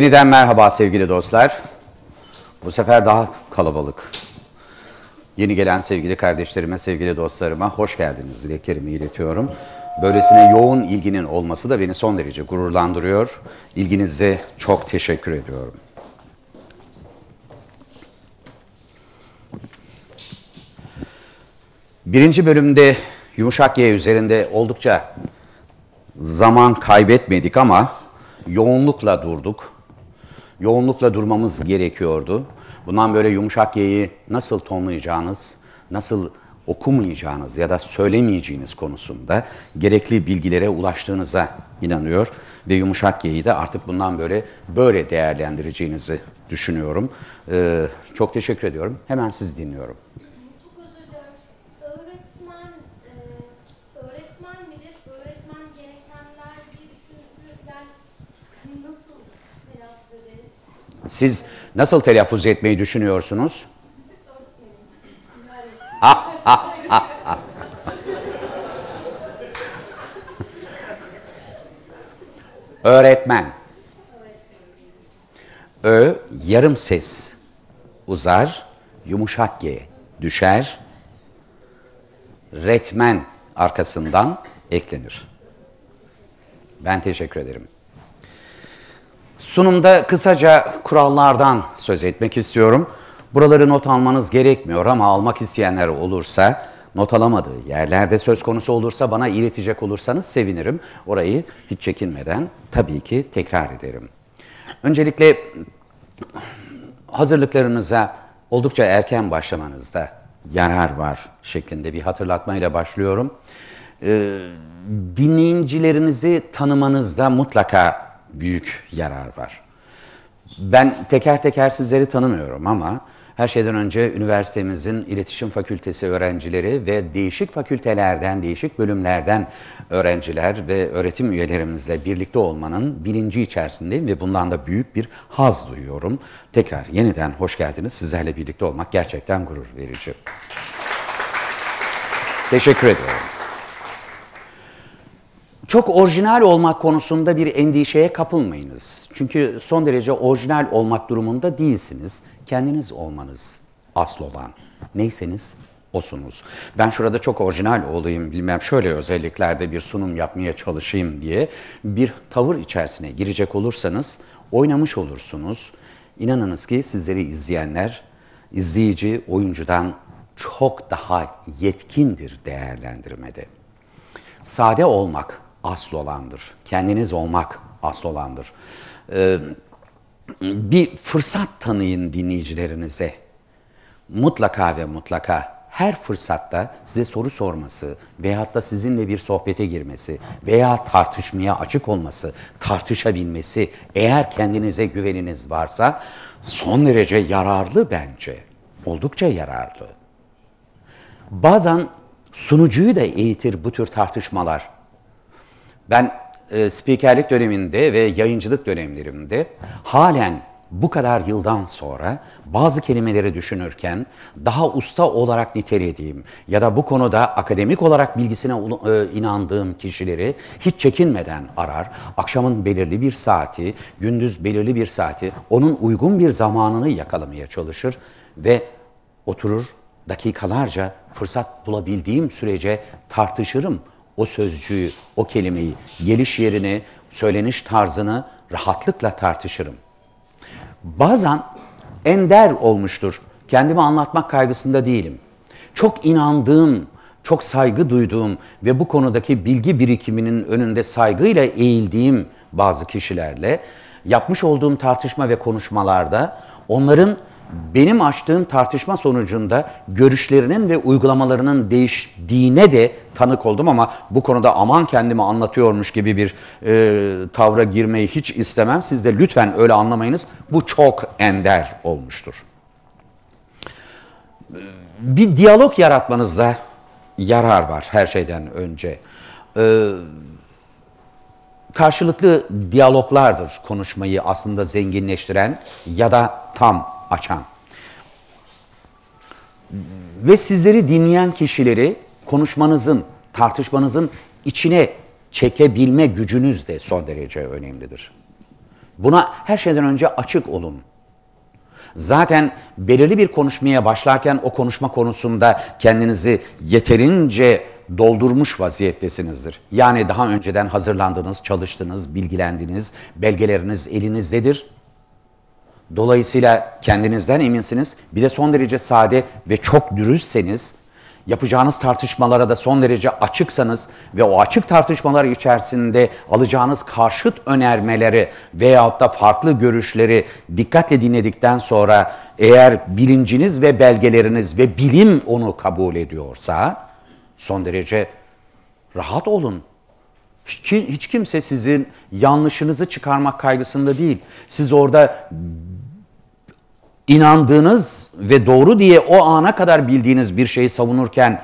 Yeniden merhaba sevgili dostlar. Bu sefer daha kalabalık. Yeni gelen sevgili kardeşlerime, sevgili dostlarıma hoş geldiniz dileklerimi iletiyorum. Böylesine yoğun ilginin olması da beni son derece gururlandırıyor. İlginize çok teşekkür ediyorum. Birinci bölümde yumuşak Y üzerinde oldukça zaman kaybetmedik ama yoğunlukla durduk yoğunlukla durmamız gerekiyordu. Bundan böyle yumuşak yayı nasıl tonlayacağınız, nasıl okumayacağınız ya da söylemeyeceğiniz konusunda gerekli bilgilere ulaştığınıza inanıyor ve yumuşak Y'yi de artık bundan böyle böyle değerlendireceğinizi düşünüyorum. Ee, çok teşekkür ediyorum. Hemen siz dinliyorum. Siz nasıl telaffuz etmeyi düşünüyorsunuz? Öğretmen. Ö yarım ses. Uzar, yumuşak G. Düşer. Retmen arkasından eklenir. Ben teşekkür ederim. Sunumda kısaca kurallardan söz etmek istiyorum. Buraları not almanız gerekmiyor ama almak isteyenler olursa, not alamadığı yerlerde söz konusu olursa bana iletecek olursanız sevinirim. Orayı hiç çekinmeden tabii ki tekrar ederim. Öncelikle hazırlıklarınıza oldukça erken başlamanızda yarar var şeklinde bir hatırlatmayla başlıyorum. Ee, dinleyicilerinizi tanımanızda mutlaka büyük yarar var. Ben teker teker sizleri tanımıyorum ama her şeyden önce üniversitemizin iletişim fakültesi öğrencileri ve değişik fakültelerden, değişik bölümlerden öğrenciler ve öğretim üyelerimizle birlikte olmanın bilinci içerisindeyim ve bundan da büyük bir haz duyuyorum. Tekrar yeniden hoş geldiniz. Sizlerle birlikte olmak gerçekten gurur verici. Teşekkür ederim çok orijinal olmak konusunda bir endişeye kapılmayınız. Çünkü son derece orijinal olmak durumunda değilsiniz. Kendiniz olmanız asıl olan. Neyseniz osunuz. Ben şurada çok orijinal olayım bilmem şöyle özelliklerde bir sunum yapmaya çalışayım diye bir tavır içerisine girecek olursanız oynamış olursunuz. İnanınız ki sizleri izleyenler izleyici oyuncudan çok daha yetkindir değerlendirmede. Sade olmak asıl olandır. Kendiniz olmak asıl olandır. Ee, bir fırsat tanıyın dinleyicilerinize. Mutlaka ve mutlaka her fırsatta size soru sorması veyahut da sizinle bir sohbete girmesi veya tartışmaya açık olması, tartışabilmesi eğer kendinize güveniniz varsa son derece yararlı bence. Oldukça yararlı. Bazen sunucuyu da eğitir bu tür tartışmalar. Ben e, spikerlik döneminde ve yayıncılık dönemlerimde halen bu kadar yıldan sonra bazı kelimeleri düşünürken daha usta olarak nitelediğim ya da bu konuda akademik olarak bilgisine e, inandığım kişileri hiç çekinmeden arar. Akşamın belirli bir saati, gündüz belirli bir saati onun uygun bir zamanını yakalamaya çalışır ve oturur dakikalarca fırsat bulabildiğim sürece tartışırım o sözcüğü, o kelimeyi, geliş yerini, söyleniş tarzını rahatlıkla tartışırım. Bazen ender olmuştur. Kendimi anlatmak kaygısında değilim. Çok inandığım, çok saygı duyduğum ve bu konudaki bilgi birikiminin önünde saygıyla eğildiğim bazı kişilerle yapmış olduğum tartışma ve konuşmalarda onların benim açtığım tartışma sonucunda görüşlerinin ve uygulamalarının değiştiğine de tanık oldum ama bu konuda aman kendimi anlatıyormuş gibi bir e, tavra girmeyi hiç istemem. Siz de lütfen öyle anlamayınız. Bu çok ender olmuştur. E, bir diyalog yaratmanızda yarar var her şeyden önce. Ee, karşılıklı diyaloglardır konuşmayı aslında zenginleştiren ya da tam açan ve sizleri dinleyen kişileri konuşmanızın, tartışmanızın içine çekebilme gücünüz de son derece önemlidir. Buna her şeyden önce açık olun. Zaten belirli bir konuşmaya başlarken o konuşma konusunda kendinizi yeterince doldurmuş vaziyettesinizdir. Yani daha önceden hazırlandınız, çalıştınız, bilgilendiniz, belgeleriniz elinizdedir Dolayısıyla kendinizden eminsiniz. Bir de son derece sade ve çok dürüstseniz, yapacağınız tartışmalara da son derece açıksanız ve o açık tartışmalar içerisinde alacağınız karşıt önermeleri veyahut da farklı görüşleri dikkatle dinledikten sonra eğer bilinciniz ve belgeleriniz ve bilim onu kabul ediyorsa son derece rahat olun. Hiç, hiç kimse sizin yanlışınızı çıkarmak kaygısında değil. Siz orada inandığınız ve doğru diye o ana kadar bildiğiniz bir şeyi savunurken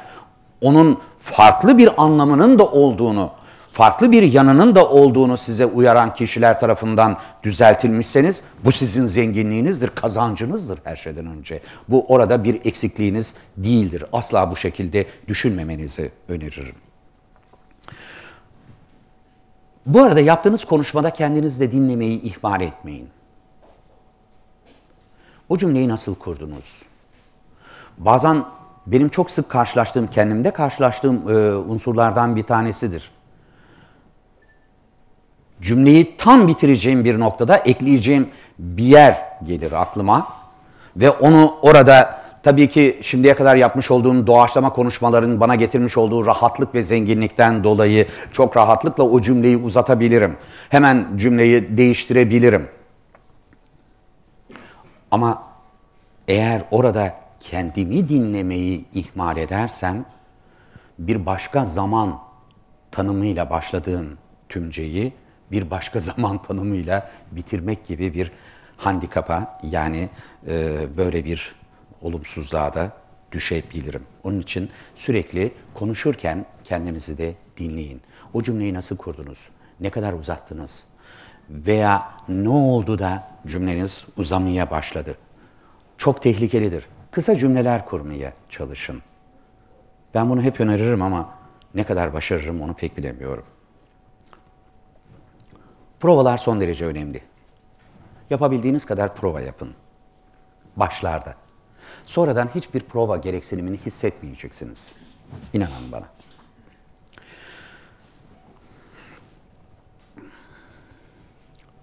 onun farklı bir anlamının da olduğunu, farklı bir yanının da olduğunu size uyaran kişiler tarafından düzeltilmişseniz bu sizin zenginliğinizdir, kazancınızdır her şeyden önce. Bu orada bir eksikliğiniz değildir. Asla bu şekilde düşünmemenizi öneririm. Bu arada yaptığınız konuşmada kendiniz de dinlemeyi ihmal etmeyin. O cümleyi nasıl kurdunuz? Bazen benim çok sık karşılaştığım, kendimde karşılaştığım e, unsurlardan bir tanesidir. Cümleyi tam bitireceğim bir noktada ekleyeceğim bir yer gelir aklıma. Ve onu orada tabii ki şimdiye kadar yapmış olduğum doğaçlama konuşmaların bana getirmiş olduğu rahatlık ve zenginlikten dolayı çok rahatlıkla o cümleyi uzatabilirim. Hemen cümleyi değiştirebilirim. Ama eğer orada kendimi dinlemeyi ihmal edersem bir başka zaman tanımıyla başladığım tümceyi bir başka zaman tanımıyla bitirmek gibi bir handikapa yani e, böyle bir olumsuzluğa da düşebilirim. Onun için sürekli konuşurken kendinizi de dinleyin. O cümleyi nasıl kurdunuz? Ne kadar uzattınız? veya ne oldu da cümleniz uzamaya başladı. Çok tehlikelidir. Kısa cümleler kurmaya çalışın. Ben bunu hep öneririm ama ne kadar başarırım onu pek bilemiyorum. Provalar son derece önemli. Yapabildiğiniz kadar prova yapın. Başlarda. Sonradan hiçbir prova gereksinimini hissetmeyeceksiniz. İnanın bana.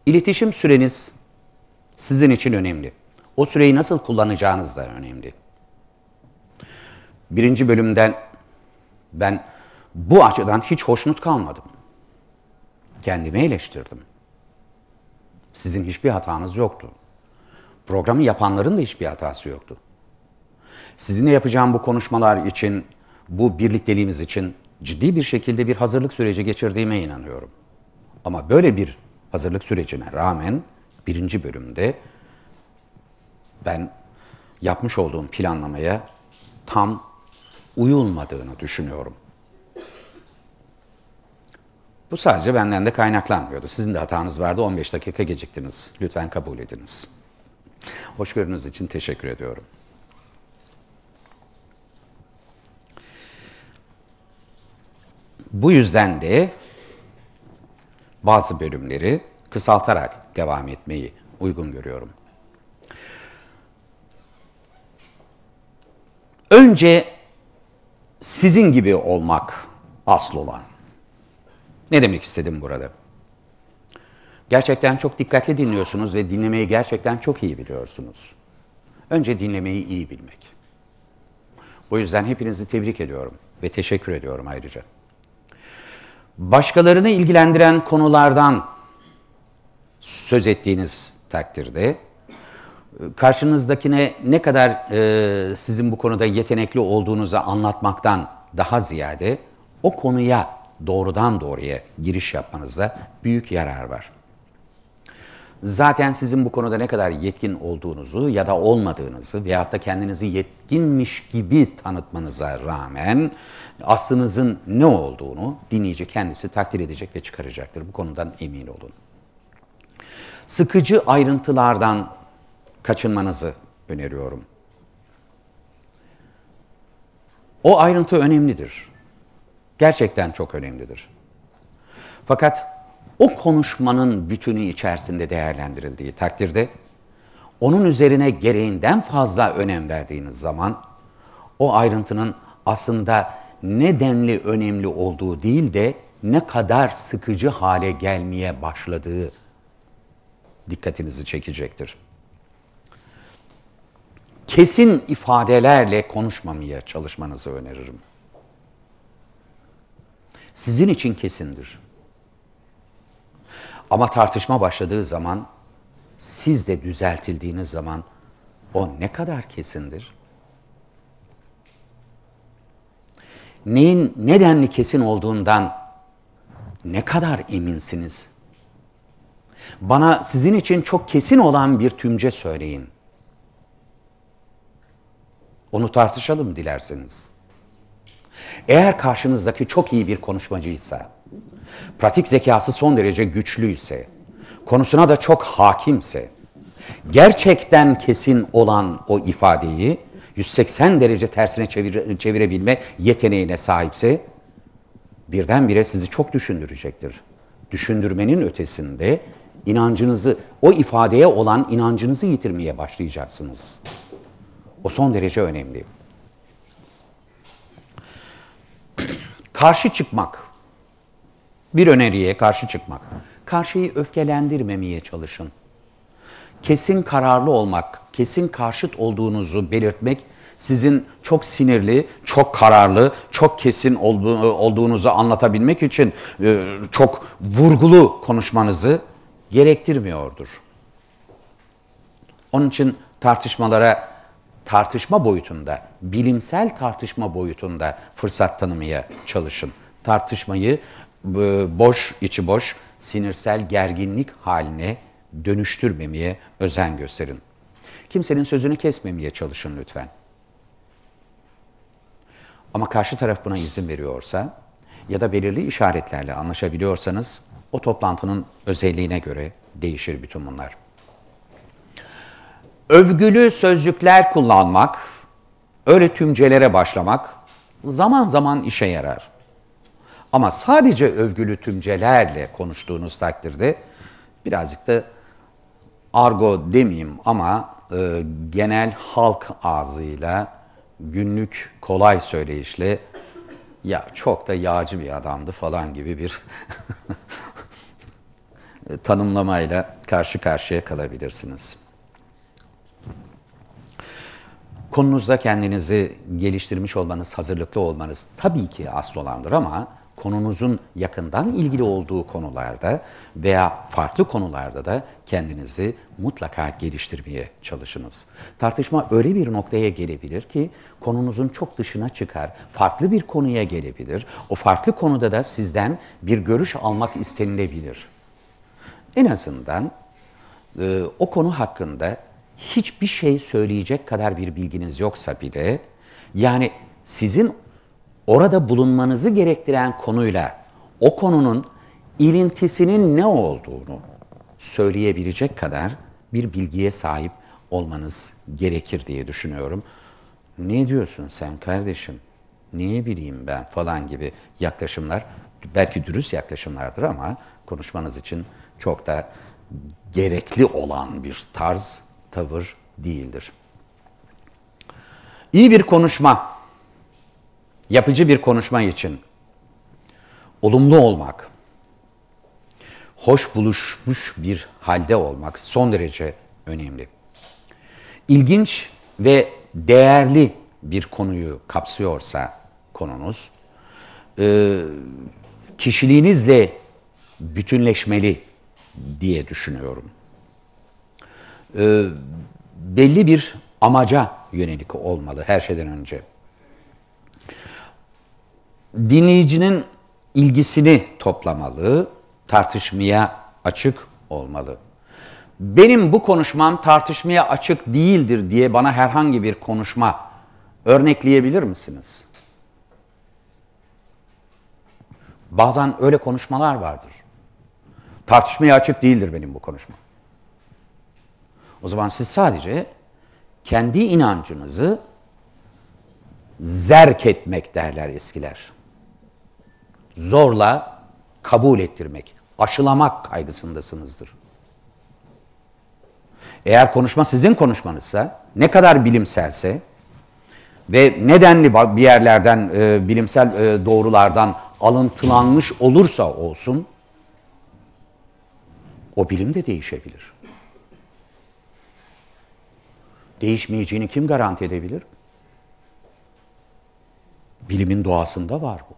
İletişim süreniz sizin için önemli. O süreyi nasıl kullanacağınız da önemli. Birinci bölümden ben bu açıdan hiç hoşnut kalmadım. Kendimi eleştirdim. Sizin hiçbir hatanız yoktu. Programı yapanların da hiçbir hatası yoktu. Sizinle yapacağım bu konuşmalar için, bu birlikteliğimiz için ciddi bir şekilde bir hazırlık süreci geçirdiğime inanıyorum. Ama böyle bir hazırlık sürecine rağmen birinci bölümde ben yapmış olduğum planlamaya tam uyulmadığını düşünüyorum. Bu sadece benden de kaynaklanmıyordu. Sizin de hatanız vardı. 15 dakika geciktiniz. Lütfen kabul ediniz. Hoşgörünüz için teşekkür ediyorum. Bu yüzden de bazı bölümleri kısaltarak devam etmeyi uygun görüyorum. Önce sizin gibi olmak asıl olan. Ne demek istedim burada? Gerçekten çok dikkatli dinliyorsunuz ve dinlemeyi gerçekten çok iyi biliyorsunuz. Önce dinlemeyi iyi bilmek. O yüzden hepinizi tebrik ediyorum ve teşekkür ediyorum ayrıca başkalarını ilgilendiren konulardan söz ettiğiniz takdirde e, karşınızdakine ne kadar e, sizin bu konuda yetenekli olduğunuzu anlatmaktan daha ziyade o konuya doğrudan doğruya giriş yapmanızda büyük yarar var zaten sizin bu konuda ne kadar yetkin olduğunuzu ya da olmadığınızı veyahut da kendinizi yetkinmiş gibi tanıtmanıza rağmen aslınızın ne olduğunu dinleyici kendisi takdir edecek ve çıkaracaktır. Bu konudan emin olun. Sıkıcı ayrıntılardan kaçınmanızı öneriyorum. O ayrıntı önemlidir. Gerçekten çok önemlidir. Fakat o konuşmanın bütünü içerisinde değerlendirildiği takdirde onun üzerine gereğinden fazla önem verdiğiniz zaman o ayrıntının aslında ne denli önemli olduğu değil de ne kadar sıkıcı hale gelmeye başladığı dikkatinizi çekecektir. Kesin ifadelerle konuşmamaya çalışmanızı öneririm. Sizin için kesindir. Ama tartışma başladığı zaman siz de düzeltildiğiniz zaman o ne kadar kesindir? Neyin nedenli kesin olduğundan ne kadar eminsiniz? Bana sizin için çok kesin olan bir tümce söyleyin. Onu tartışalım dilerseniz. Eğer karşınızdaki çok iyi bir konuşmacıysa, pratik zekası son derece güçlüyse, konusuna da çok hakimse, gerçekten kesin olan o ifadeyi 180 derece tersine çevir, çevirebilme yeteneğine sahipse birdenbire sizi çok düşündürecektir. Düşündürmenin ötesinde inancınızı, o ifadeye olan inancınızı yitirmeye başlayacaksınız. O son derece önemli. Karşı çıkmak bir öneriye karşı çıkmak. Karşıyı öfkelendirmemeye çalışın. Kesin kararlı olmak, kesin karşıt olduğunuzu belirtmek sizin çok sinirli, çok kararlı, çok kesin olduğunuzu anlatabilmek için e, çok vurgulu konuşmanızı gerektirmiyordur. Onun için tartışmalara tartışma boyutunda, bilimsel tartışma boyutunda fırsat tanımaya çalışın. Tartışmayı boş, içi boş, sinirsel gerginlik haline dönüştürmemeye özen gösterin. Kimsenin sözünü kesmemeye çalışın lütfen. Ama karşı taraf buna izin veriyorsa ya da belirli işaretlerle anlaşabiliyorsanız o toplantının özelliğine göre değişir bütün bunlar. Övgülü sözcükler kullanmak, öyle tümcelere başlamak zaman zaman işe yarar. Ama sadece övgülü tümcelerle konuştuğunuz takdirde birazcık da argo demeyeyim ama e, genel halk ağzıyla günlük kolay söyleyişle ya çok da yağcı bir adamdı falan gibi bir tanımlamayla karşı karşıya kalabilirsiniz. Konunuzda kendinizi geliştirmiş olmanız, hazırlıklı olmanız tabii ki asıl olandır ama konunuzun yakından ilgili olduğu konularda veya farklı konularda da kendinizi mutlaka geliştirmeye çalışınız. Tartışma öyle bir noktaya gelebilir ki konunuzun çok dışına çıkar, farklı bir konuya gelebilir. O farklı konuda da sizden bir görüş almak istenilebilir. En azından e, o konu hakkında hiçbir şey söyleyecek kadar bir bilginiz yoksa bile yani sizin orada bulunmanızı gerektiren konuyla o konunun ilintisinin ne olduğunu söyleyebilecek kadar bir bilgiye sahip olmanız gerekir diye düşünüyorum. Ne diyorsun sen kardeşim? Niye bileyim ben falan gibi yaklaşımlar belki dürüst yaklaşımlardır ama konuşmanız için çok da gerekli olan bir tarz, tavır değildir. İyi bir konuşma yapıcı bir konuşma için olumlu olmak, hoş buluşmuş bir halde olmak son derece önemli. İlginç ve değerli bir konuyu kapsıyorsa konunuz, e, kişiliğinizle bütünleşmeli diye düşünüyorum. E, belli bir amaca yönelik olmalı her şeyden önce dinleyicinin ilgisini toplamalı, tartışmaya açık olmalı. Benim bu konuşmam tartışmaya açık değildir diye bana herhangi bir konuşma örnekleyebilir misiniz? Bazen öyle konuşmalar vardır. Tartışmaya açık değildir benim bu konuşma. O zaman siz sadece kendi inancınızı zerk etmek derler eskiler zorla kabul ettirmek, aşılamak kaygısındasınızdır. Eğer konuşma sizin konuşmanızsa, ne kadar bilimselse ve nedenli bir yerlerden, e, bilimsel e, doğrulardan alıntılanmış olursa olsun, o bilim de değişebilir. Değişmeyeceğini kim garanti edebilir? Bilimin doğasında var bu.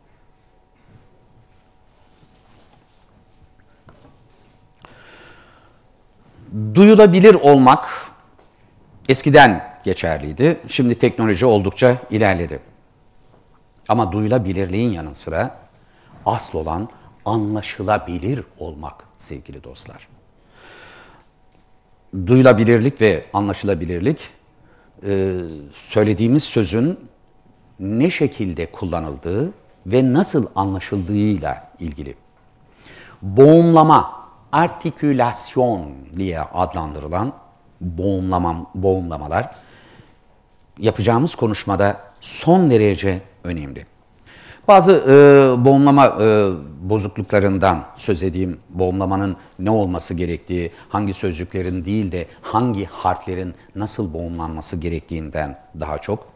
duyulabilir olmak eskiden geçerliydi. Şimdi teknoloji oldukça ilerledi. Ama duyulabilirliğin yanı sıra asıl olan anlaşılabilir olmak sevgili dostlar. Duyulabilirlik ve anlaşılabilirlik e, söylediğimiz sözün ne şekilde kullanıldığı ve nasıl anlaşıldığıyla ilgili. Boğumlama artikülasyon diye adlandırılan boğumlamam, boğumlamalar yapacağımız konuşmada son derece önemli. Bazı e, boğumlama e, bozukluklarından söz edeyim, boğumlamanın ne olması gerektiği, hangi sözcüklerin değil de hangi harflerin nasıl boğumlanması gerektiğinden daha çok.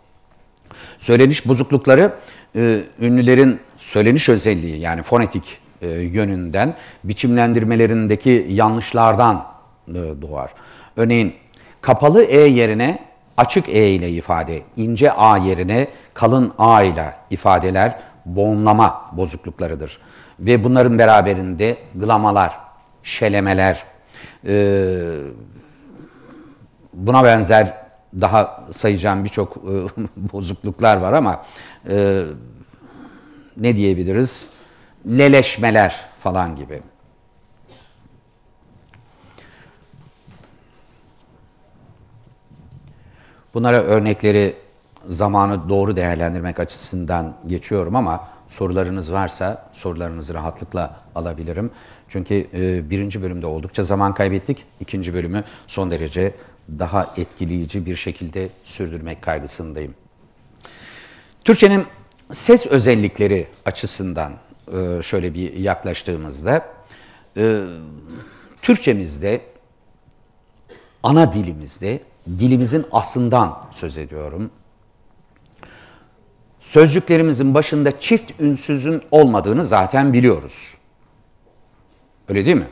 Söyleniş bozuklukları e, ünlülerin söyleniş özelliği yani fonetik e, yönünden, biçimlendirmelerindeki yanlışlardan e, doğar. Örneğin kapalı E yerine açık E ile ifade, ince A yerine kalın A ile ifadeler bonlama bozukluklarıdır. Ve bunların beraberinde glamalar, şelemeler, e, buna benzer daha sayacağım birçok e, bozukluklar var ama e, ne diyebiliriz? leleşmeler falan gibi. Bunlara örnekleri zamanı doğru değerlendirmek açısından geçiyorum ama sorularınız varsa sorularınızı rahatlıkla alabilirim. Çünkü e, birinci bölümde oldukça zaman kaybettik. İkinci bölümü son derece daha etkileyici bir şekilde sürdürmek kaygısındayım. Türkçenin ses özellikleri açısından e, şöyle bir yaklaştığımızda e, Türkçemizde ana dilimizde dilimizin aslından söz ediyorum. Sözcüklerimizin başında çift ünsüzün olmadığını zaten biliyoruz. Öyle değil mi?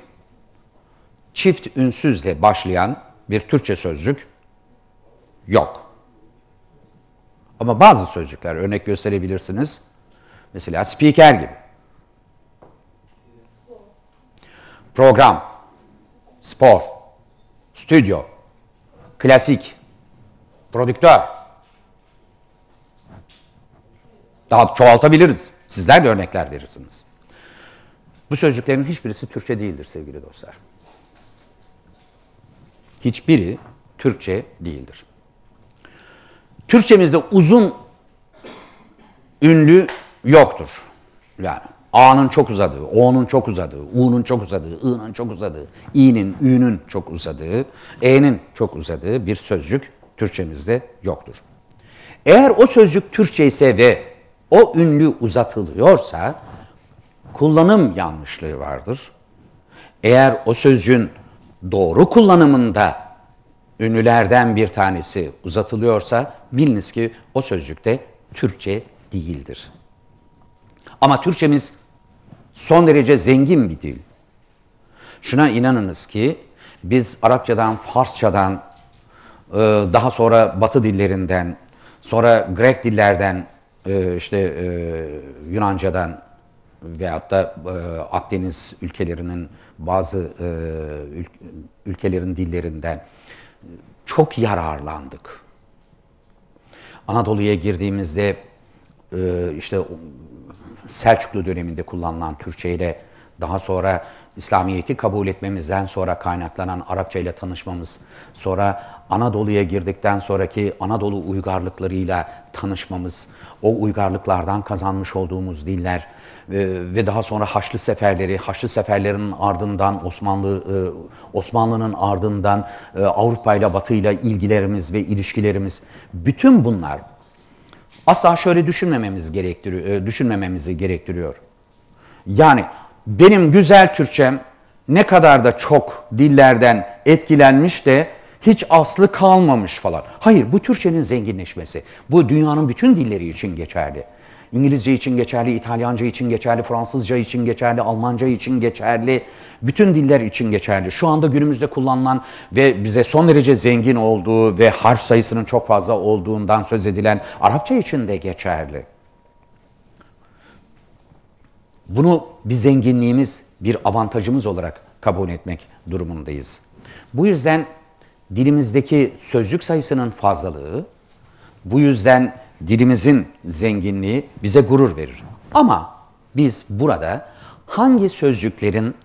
Çift ünsüzle başlayan bir Türkçe sözcük yok. Ama bazı sözcükler örnek gösterebilirsiniz. Mesela spiker gibi. Program, spor, stüdyo, klasik, prodüktör. Daha çoğaltabiliriz. Sizler de örnekler verirsiniz. Bu sözcüklerin hiçbirisi Türkçe değildir sevgili dostlar. Hiçbiri Türkçe değildir. Türkçemizde uzun ünlü yoktur. Yani A'nın çok uzadığı, O'nun çok uzadığı, U'nun çok uzadığı, I'nın çok uzadığı, İ'nin, Ü'nün çok uzadığı, E'nin çok uzadığı bir sözcük Türkçemizde yoktur. Eğer o sözcük Türkçe ise ve o ünlü uzatılıyorsa kullanım yanlışlığı vardır. Eğer o sözcüğün doğru kullanımında ünlülerden bir tanesi uzatılıyorsa biliniz ki o sözcük de Türkçe değildir. Ama Türkçemiz Son derece zengin bir dil. Şuna inanınız ki biz Arapçadan, Farsçadan, e, daha sonra Batı dillerinden, sonra Grek dillerden, e, işte e, Yunancadan veyahut da Akdeniz ülkelerinin bazı ülkelerin dillerinden çok yararlandık. Anadolu'ya girdiğimizde işte Selçuklu döneminde kullanılan Türkçe ile daha sonra İslamiyet'i kabul etmemizden sonra kaynaklanan Arapça ile tanışmamız, sonra Anadolu'ya girdikten sonraki Anadolu uygarlıklarıyla tanışmamız, o uygarlıklardan kazanmış olduğumuz diller e, ve, daha sonra Haçlı seferleri, Haçlı seferlerinin ardından Osmanlı e, Osmanlı'nın ardından e, Avrupa ile Batı ile ilgilerimiz ve ilişkilerimiz bütün bunlar asla şöyle düşünmememiz gerektiriyor, e, düşünmememizi gerektiriyor. Yani benim güzel Türkçem ne kadar da çok dillerden etkilenmiş de hiç aslı kalmamış falan. Hayır bu Türkçenin zenginleşmesi. Bu dünyanın bütün dilleri için geçerli. İngilizce için geçerli, İtalyanca için geçerli, Fransızca için geçerli, Almanca için geçerli, bütün diller için geçerli. Şu anda günümüzde kullanılan ve bize son derece zengin olduğu ve harf sayısının çok fazla olduğundan söz edilen Arapça için de geçerli. Bunu bir zenginliğimiz, bir avantajımız olarak kabul etmek durumundayız. Bu yüzden dilimizdeki sözlük sayısının fazlalığı, bu yüzden dilimizin zenginliği bize gurur verir. Ama biz burada hangi sözcüklerin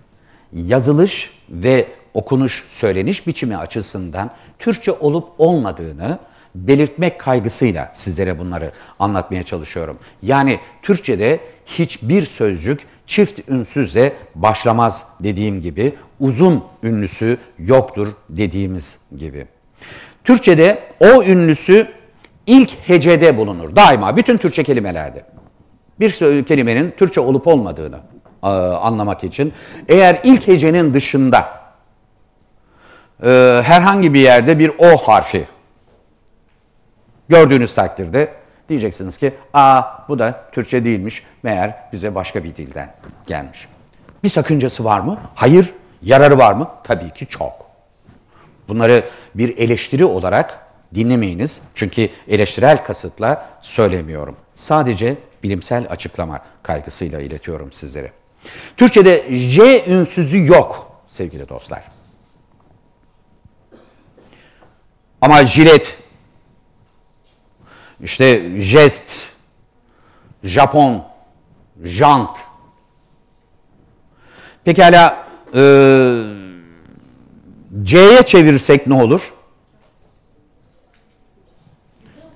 yazılış ve okunuş, söyleniş biçimi açısından Türkçe olup olmadığını belirtmek kaygısıyla sizlere bunları anlatmaya çalışıyorum. Yani Türkçe'de hiçbir sözcük çift ünsüzle başlamaz dediğim gibi, uzun ünlüsü yoktur dediğimiz gibi. Türkçe'de o ünlüsü ilk hecede bulunur. Daima bütün Türkçe kelimelerde. Bir kelimenin Türkçe olup olmadığını e, anlamak için eğer ilk hecenin dışında e, herhangi bir yerde bir O harfi gördüğünüz takdirde diyeceksiniz ki a bu da Türkçe değilmiş meğer bize başka bir dilden gelmiş. Bir sakıncası var mı? Hayır. Yararı var mı? Tabii ki çok. Bunları bir eleştiri olarak dinlemeyiniz. Çünkü eleştirel kasıtla söylemiyorum. Sadece bilimsel açıklama kaygısıyla iletiyorum sizlere. Türkçe'de J ünsüzü yok sevgili dostlar. Ama jilet, işte jest, Japon, jant. Pekala e, C'ye çevirsek ne olur?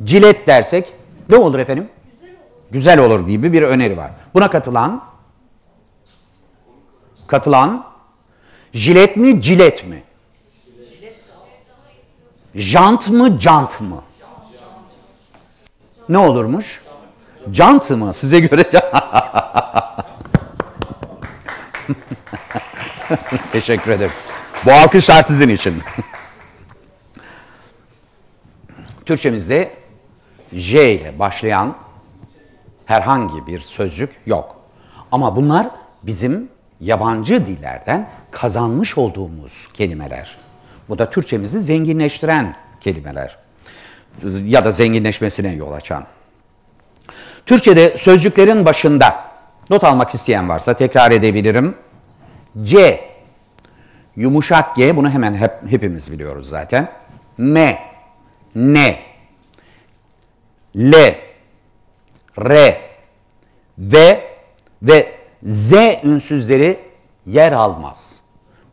cilet dersek ne olur efendim? Güzel olur gibi bir öneri var. Buna katılan katılan jilet mi cilet mi? Jant mı cant mı? Ne olurmuş? Jant mı? Size göre Teşekkür ederim. Bu alkışlar sizin için. Türkçemizde J ile başlayan herhangi bir sözcük yok. Ama bunlar bizim yabancı dillerden kazanmış olduğumuz kelimeler. Bu da Türkçemizi zenginleştiren kelimeler ya da zenginleşmesine yol açan. Türkçede sözcüklerin başında not almak isteyen varsa tekrar edebilirim. C yumuşak G bunu hemen hep, hepimiz biliyoruz zaten. M, ne. L, R, V ve Z ünsüzleri yer almaz.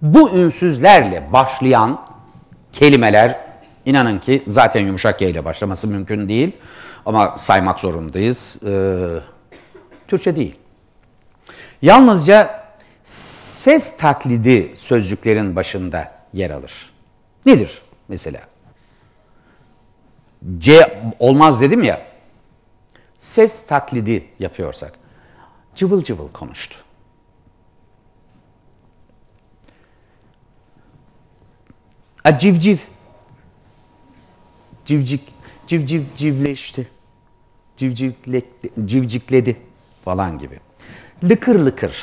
Bu ünsüzlerle başlayan kelimeler inanın ki zaten yumuşak ye ile başlaması mümkün değil. Ama saymak zorundayız. Ee, Türkçe değil. Yalnızca ses taklidi sözcüklerin başında yer alır. Nedir mesela? C olmaz dedim ya. Ses taklidi yapıyorsak cıvıl cıvıl konuştu. A civciv. Civcik. Civciv civleşti. Civcivle, civcikledi falan gibi. Lıkır lıkır.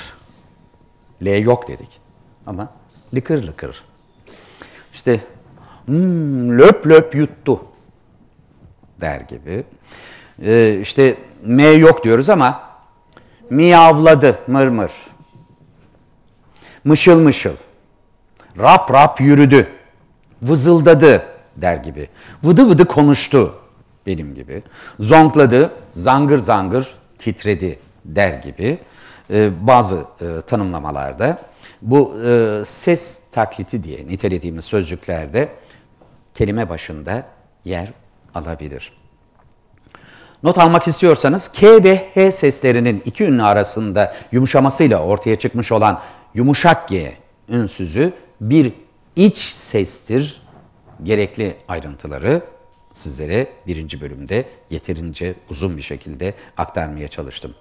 L yok dedik. Ama lıkır lıkır. İşte hmm, löp löp yuttu der gibi. Ee, işte M yok diyoruz ama miyavladı mırmır. Mır. Mışıl mışıl. Rap rap yürüdü. Vızıldadı der gibi. Vıdı vıdı konuştu benim gibi. Zonkladı, zangır zangır titredi der gibi ee, bazı e, tanımlamalarda. Bu e, ses takliti diye nitelediğimiz sözcüklerde kelime başında yer alabilir. Not almak istiyorsanız K ve H seslerinin iki ünlü arasında yumuşamasıyla ortaya çıkmış olan yumuşak G ünsüzü bir iç sestir. Gerekli ayrıntıları sizlere birinci bölümde yeterince uzun bir şekilde aktarmaya çalıştım.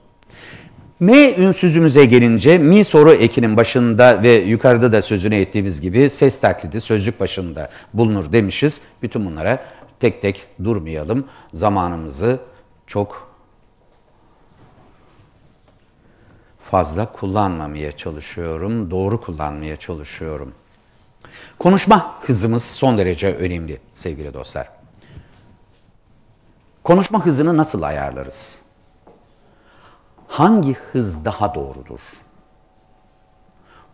M ünsüzümüze gelince mi soru ekinin başında ve yukarıda da sözünü ettiğimiz gibi ses taklidi sözcük başında bulunur demişiz. Bütün bunlara tek tek durmayalım. Zamanımızı çok fazla kullanmamaya çalışıyorum. Doğru kullanmaya çalışıyorum. Konuşma hızımız son derece önemli sevgili dostlar. Konuşma hızını nasıl ayarlarız? Hangi hız daha doğrudur?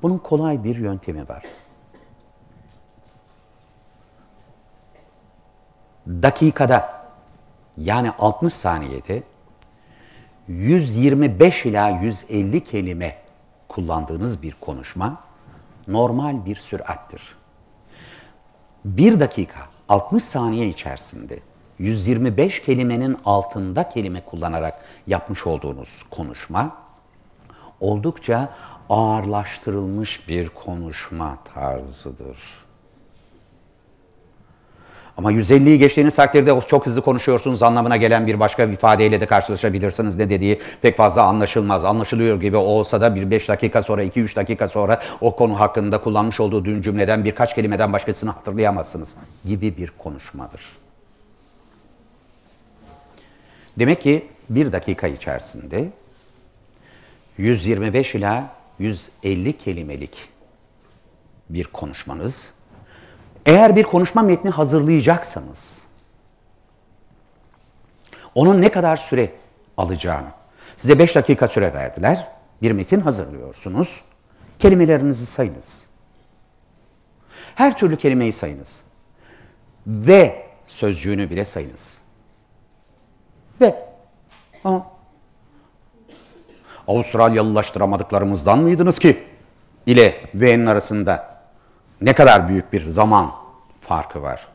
Bunun kolay bir yöntemi var. dakikada yani 60 saniyede 125 ila 150 kelime kullandığınız bir konuşma normal bir sürattir. Bir dakika 60 saniye içerisinde 125 kelimenin altında kelime kullanarak yapmış olduğunuz konuşma oldukça ağırlaştırılmış bir konuşma tarzıdır. Ama 150'yi geçtiğiniz takdirde çok hızlı konuşuyorsunuz anlamına gelen bir başka bir ifadeyle de karşılaşabilirsiniz. Ne dediği pek fazla anlaşılmaz. Anlaşılıyor gibi olsa da bir 5 dakika sonra, 2-3 dakika sonra o konu hakkında kullanmış olduğu dün cümleden birkaç kelimeden başkasını hatırlayamazsınız gibi bir konuşmadır. Demek ki bir dakika içerisinde 125 ila 150 kelimelik bir konuşmanız eğer bir konuşma metni hazırlayacaksanız onun ne kadar süre alacağını. Size 5 dakika süre verdiler. Bir metin hazırlıyorsunuz. Kelimelerinizi sayınız. Her türlü kelimeyi sayınız. Ve sözcüğünü bile sayınız. Ve. Aa. Avustralyalılaştıramadıklarımızdan mıydınız ki? ile V'nin arasında ne kadar büyük bir zaman farkı var.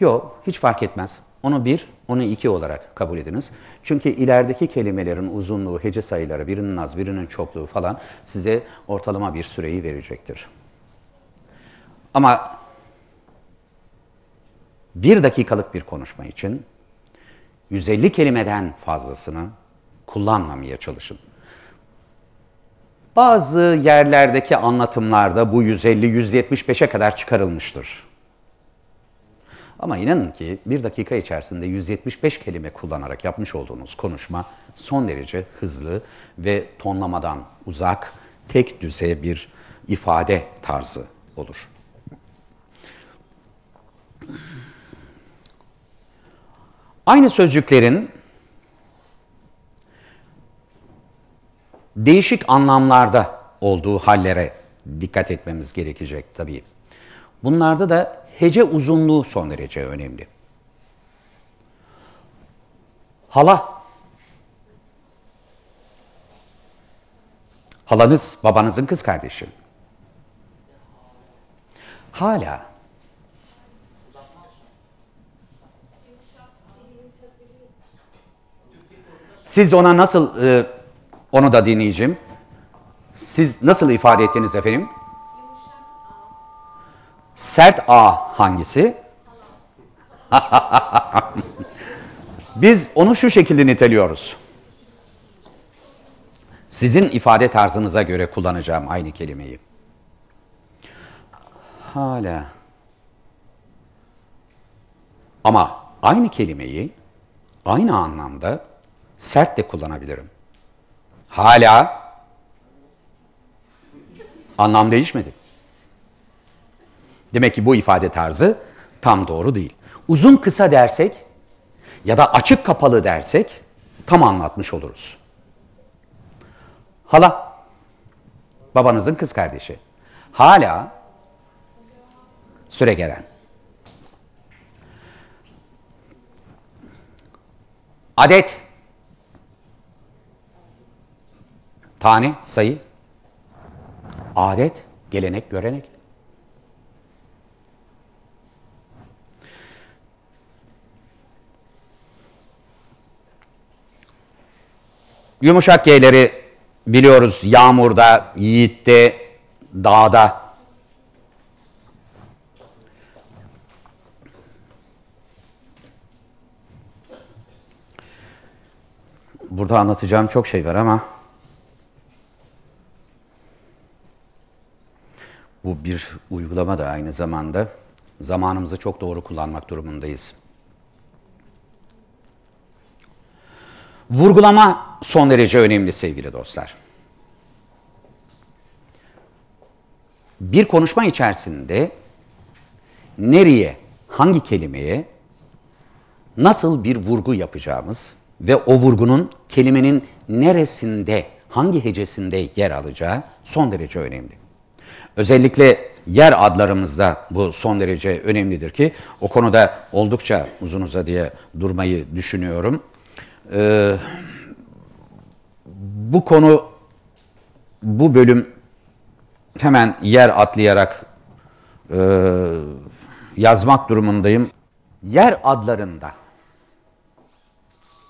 Yok, hiç fark etmez. Onu bir, onu iki olarak kabul ediniz. Çünkü ilerideki kelimelerin uzunluğu, hece sayıları, birinin az, birinin çokluğu falan size ortalama bir süreyi verecektir. Ama bir dakikalık bir konuşma için 150 kelimeden fazlasını kullanmamaya çalışın. Bazı yerlerdeki anlatımlarda bu 150-175'e kadar çıkarılmıştır. Ama inanın ki bir dakika içerisinde 175 kelime kullanarak yapmış olduğunuz konuşma son derece hızlı ve tonlamadan uzak, tek düze bir ifade tarzı olur. Aynı sözcüklerin değişik anlamlarda olduğu hallere dikkat etmemiz gerekecek tabii. Bunlarda da hece uzunluğu son derece önemli. Hala. Halanız babanızın kız kardeşi. Hala. Siz ona nasıl e, onu da dinleyeceğim. Siz nasıl ifade ettiniz efendim? Sert A hangisi? Biz onu şu şekilde niteliyoruz. Sizin ifade tarzınıza göre kullanacağım aynı kelimeyi. Hala. Ama aynı kelimeyi aynı anlamda sert de kullanabilirim. Hala anlam değişmedi. Demek ki bu ifade tarzı tam doğru değil. Uzun kısa dersek ya da açık kapalı dersek tam anlatmış oluruz. Hala, babanızın kız kardeşi. Hala süre gelen. Adet Tane, sayı, adet, gelenek, görenek. Yumuşak G'leri biliyoruz yağmurda, yiğitte, dağda. Burada anlatacağım çok şey var ama... Bu bir uygulama da aynı zamanda zamanımızı çok doğru kullanmak durumundayız. Vurgulama son derece önemli sevgili dostlar. Bir konuşma içerisinde nereye, hangi kelimeye nasıl bir vurgu yapacağımız ve o vurgunun kelimenin neresinde, hangi hecesinde yer alacağı son derece önemli. Özellikle yer adlarımızda bu son derece önemlidir ki o konuda oldukça uzun uzadıya durmayı düşünüyorum. Ee, bu konu, bu bölüm hemen yer atlayarak e, yazmak durumundayım. Yer adlarında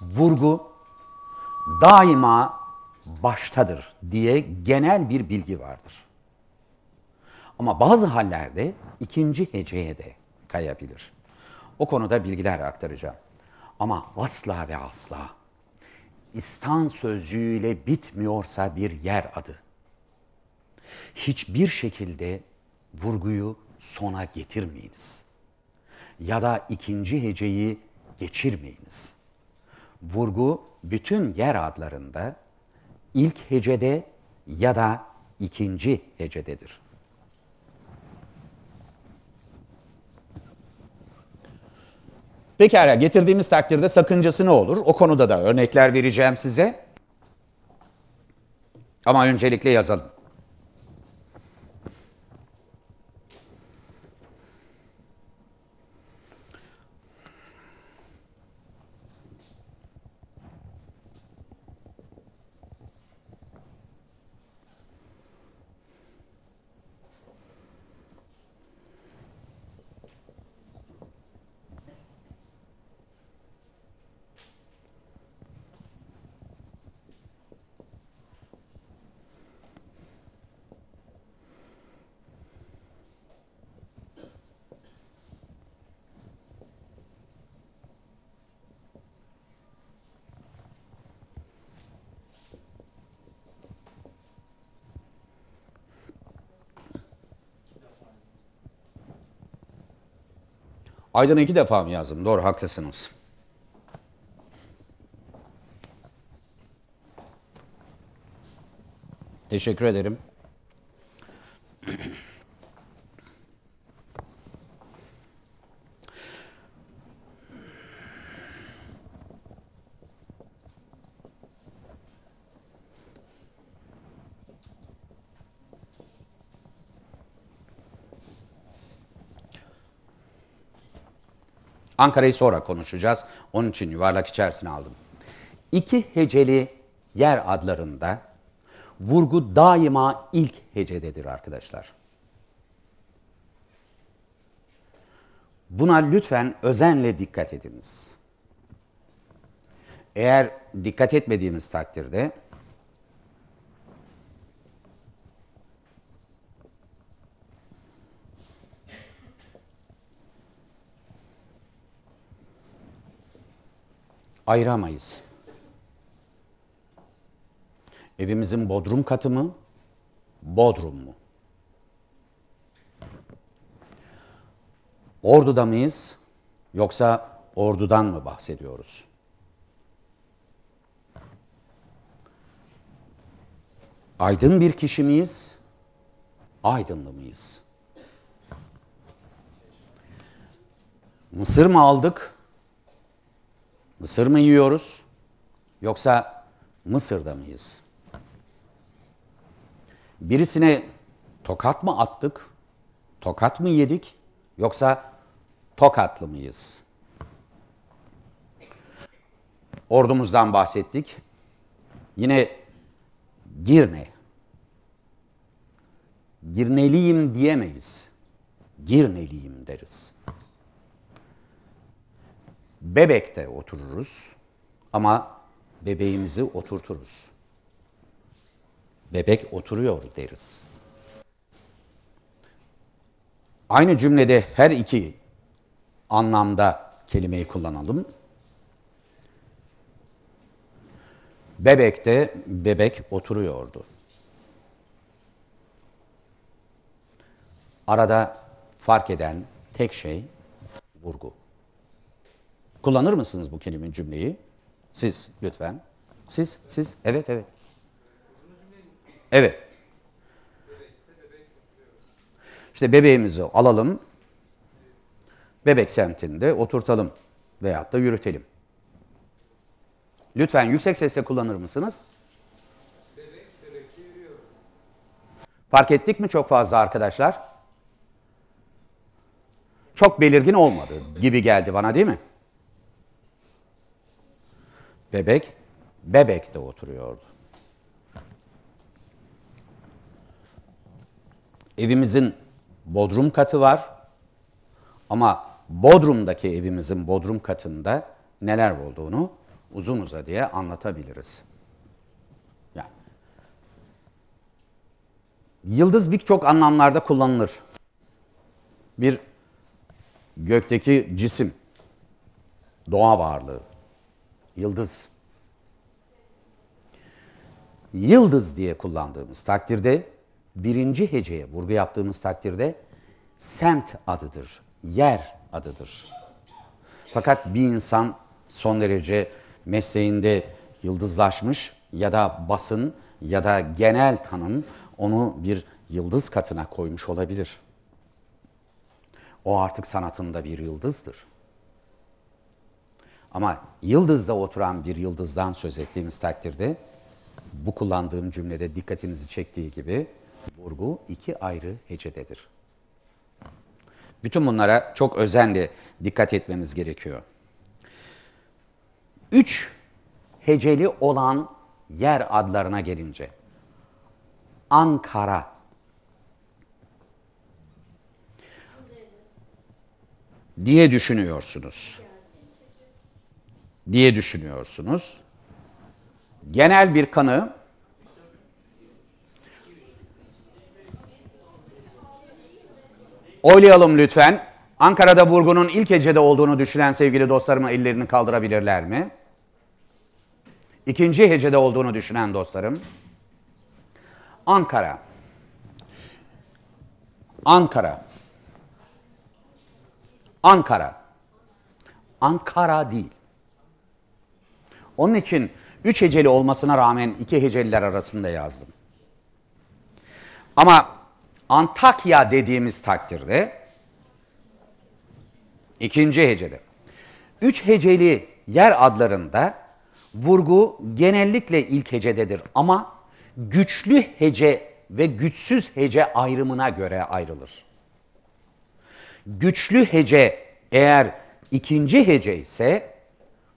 vurgu daima baştadır diye genel bir bilgi vardır. Ama bazı hallerde ikinci heceye de kayabilir. O konuda bilgiler aktaracağım. Ama asla ve asla İstan sözcüğüyle bitmiyorsa bir yer adı. Hiçbir şekilde vurguyu sona getirmeyiniz. Ya da ikinci heceyi geçirmeyiniz. Vurgu bütün yer adlarında ilk hecede ya da ikinci hecededir. Pekala getirdiğimiz takdirde sakıncası ne olur? O konuda da örnekler vereceğim size. Ama öncelikle yazalım. Aydın'a iki defa mı yazdım? Doğru haklısınız. Teşekkür ederim. Ankara'yı sonra konuşacağız. Onun için yuvarlak içerisine aldım. İki heceli yer adlarında vurgu daima ilk hecededir arkadaşlar. Buna lütfen özenle dikkat ediniz. Eğer dikkat etmediğimiz takdirde ayıramayız. Evimizin bodrum katı mı? Bodrum mu? Ordu'da mıyız? Yoksa ordudan mı bahsediyoruz? Aydın bir kişi miyiz? Aydınlı mıyız? Mısır mı aldık? Mısır mı yiyoruz yoksa Mısır'da mıyız? Birisine tokat mı attık, tokat mı yedik yoksa tokatlı mıyız? Ordumuzdan bahsettik. Yine Girne. Girneliyim diyemeyiz. Girneliyim deriz. Bebek'te otururuz ama bebeğimizi oturturuz. Bebek oturuyor deriz. Aynı cümlede her iki anlamda kelimeyi kullanalım. Bebek'te bebek oturuyordu. Arada fark eden tek şey vurgu. Kullanır mısınız bu kelimenin cümleyi? Siz lütfen. Siz, siz. Evet, evet. Evet. İşte bebeğimizi alalım. Bebek semtinde oturtalım veyahut da yürütelim. Lütfen yüksek sesle kullanır mısınız? Fark ettik mi çok fazla arkadaşlar? Çok belirgin olmadı gibi geldi bana değil mi? Bebek Bebek'te oturuyordu. Evimizin bodrum katı var. Ama Bodrum'daki evimizin bodrum katında neler olduğunu uzun uza diye anlatabiliriz. Yani. Yıldız birçok anlamlarda kullanılır. Bir gökteki cisim, doğa varlığı yıldız. Yıldız diye kullandığımız takdirde, birinci heceye vurgu yaptığımız takdirde semt adıdır, yer adıdır. Fakat bir insan son derece mesleğinde yıldızlaşmış ya da basın ya da genel tanım onu bir yıldız katına koymuş olabilir. O artık sanatında bir yıldızdır. Ama yıldızda oturan bir yıldızdan söz ettiğimiz takdirde bu kullandığım cümlede dikkatinizi çektiği gibi vurgu iki ayrı hecededir. Bütün bunlara çok özenle dikkat etmemiz gerekiyor. Üç heceli olan yer adlarına gelince. Ankara. diye düşünüyorsunuz diye düşünüyorsunuz. Genel bir kanı oylayalım lütfen. Ankara'da Burgu'nun ilk hecede olduğunu düşünen sevgili dostlarım ellerini kaldırabilirler mi? İkinci hecede olduğunu düşünen dostlarım. Ankara. Ankara. Ankara. Ankara değil. Onun için üç heceli olmasına rağmen iki heceliler arasında yazdım. Ama Antakya dediğimiz takdirde ikinci heceli. Üç heceli yer adlarında vurgu genellikle ilk hecededir ama güçlü hece ve güçsüz hece ayrımına göre ayrılır. Güçlü hece eğer ikinci hece ise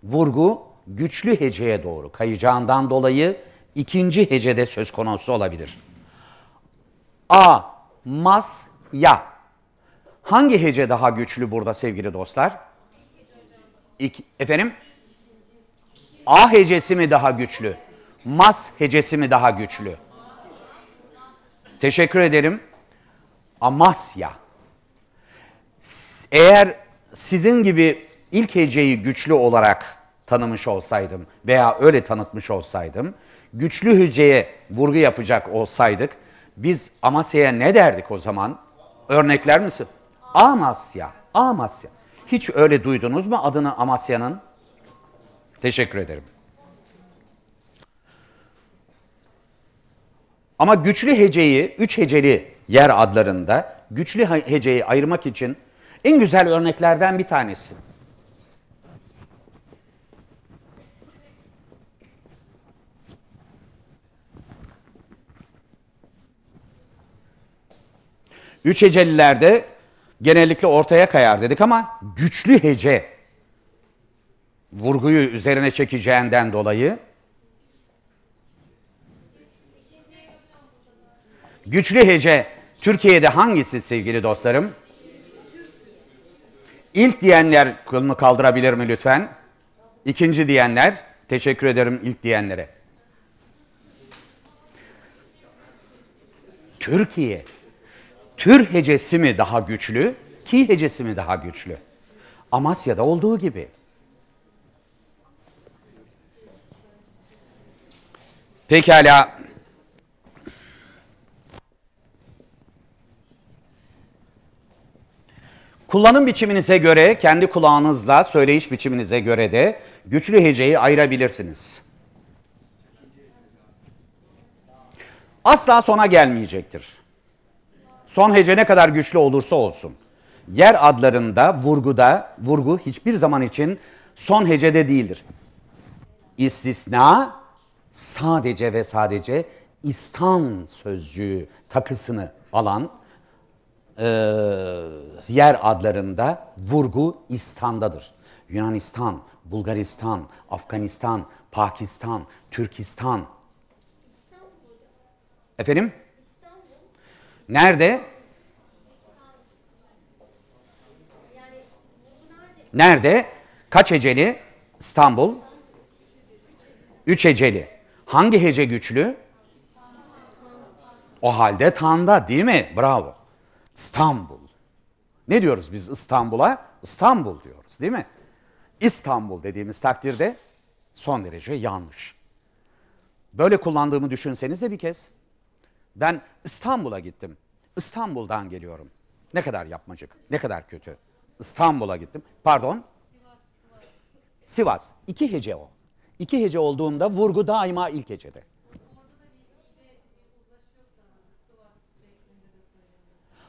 vurgu güçlü heceye doğru kayacağından dolayı ikinci hecede söz konusu olabilir. A. Mas. Ya. Hangi hece daha güçlü burada sevgili dostlar? İki, efendim? A hecesi mi daha güçlü? Mas hecesi mi daha güçlü? Teşekkür ederim. Amasya. Eğer sizin gibi ilk heceyi güçlü olarak tanımış olsaydım veya öyle tanıtmış olsaydım, güçlü hücreye vurgu yapacak olsaydık, biz Amasya'ya ne derdik o zaman? Örnekler misin? Amasya, Amasya. Hiç öyle duydunuz mu adını Amasya'nın? Teşekkür ederim. Ama güçlü heceyi, üç heceli yer adlarında güçlü heceyi ayırmak için en güzel örneklerden bir tanesi. Üç hecelilerde genellikle ortaya kayar dedik ama güçlü hece vurguyu üzerine çekeceğinden dolayı güçlü hece Türkiye'de hangisi sevgili dostlarım? İlk diyenler kılını kaldırabilir mi lütfen? İkinci diyenler, teşekkür ederim ilk diyenlere. Türkiye Tür hecesi mi daha güçlü, ki hecesi mi daha güçlü? Amasya'da olduğu gibi. Pekala. Kullanım biçiminize göre, kendi kulağınızla söyleyiş biçiminize göre de güçlü heceyi ayırabilirsiniz. Asla sona gelmeyecektir. Son hece ne kadar güçlü olursa olsun. Yer adlarında vurguda vurgu hiçbir zaman için son hecede değildir. İstisna sadece ve sadece İstan sözcüğü takısını alan e, yer adlarında vurgu İstan'dadır. Yunanistan, Bulgaristan, Afganistan, Pakistan, Türkistan. Efendim? Nerede? Nerede? Kaç heceli? İstanbul. Üç heceli. Hangi hece güçlü? O halde Tan'da değil mi? Bravo. İstanbul. Ne diyoruz biz İstanbul'a? İstanbul diyoruz değil mi? İstanbul dediğimiz takdirde son derece yanlış. Böyle kullandığımı düşünsenize bir kez. Ben İstanbul'a gittim. İstanbul'dan geliyorum. Ne kadar yapmacık, ne kadar kötü. İstanbul'a gittim. Pardon. Sivas. İki hece o. İki hece olduğunda vurgu daima ilk hecede.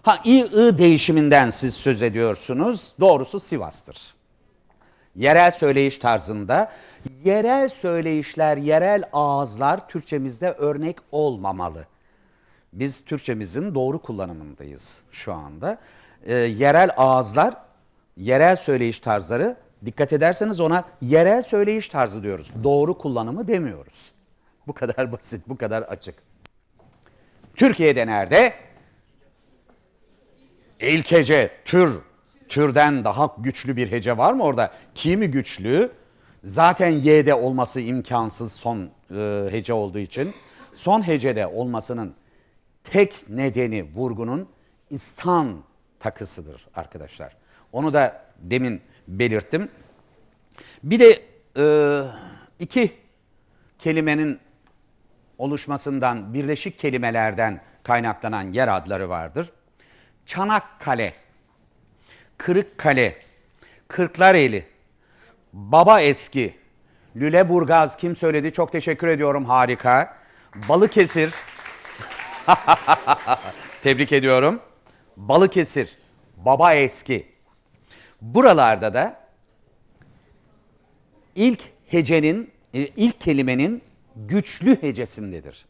Ha i ı değişiminden siz söz ediyorsunuz. Doğrusu Sivas'tır. Yerel söyleyiş tarzında yerel söyleyişler, yerel ağızlar Türkçemizde örnek olmamalı biz Türkçemizin doğru kullanımındayız şu anda. E, yerel ağızlar, yerel söyleyiş tarzları dikkat ederseniz ona yerel söyleyiş tarzı diyoruz. Doğru kullanımı demiyoruz. Bu kadar basit, bu kadar açık. Türkiye'de nerede? İlkece, tür, türden daha güçlü bir hece var mı orada? Kimi güçlü? Zaten Y'de olması imkansız son e, hece olduğu için. Son hecede olmasının tek nedeni vurgunun İslam takısıdır arkadaşlar. Onu da demin belirttim. Bir de e, iki kelimenin oluşmasından, birleşik kelimelerden kaynaklanan yer adları vardır. Çanakkale, Kırıkkale, Kırklareli, Baba Eski, Lüleburgaz kim söyledi? Çok teşekkür ediyorum harika. Balıkesir... Tebrik ediyorum. Balıkesir, Baba Eski. Buralarda da ilk hecenin, e, ilk kelimenin güçlü hecesindedir.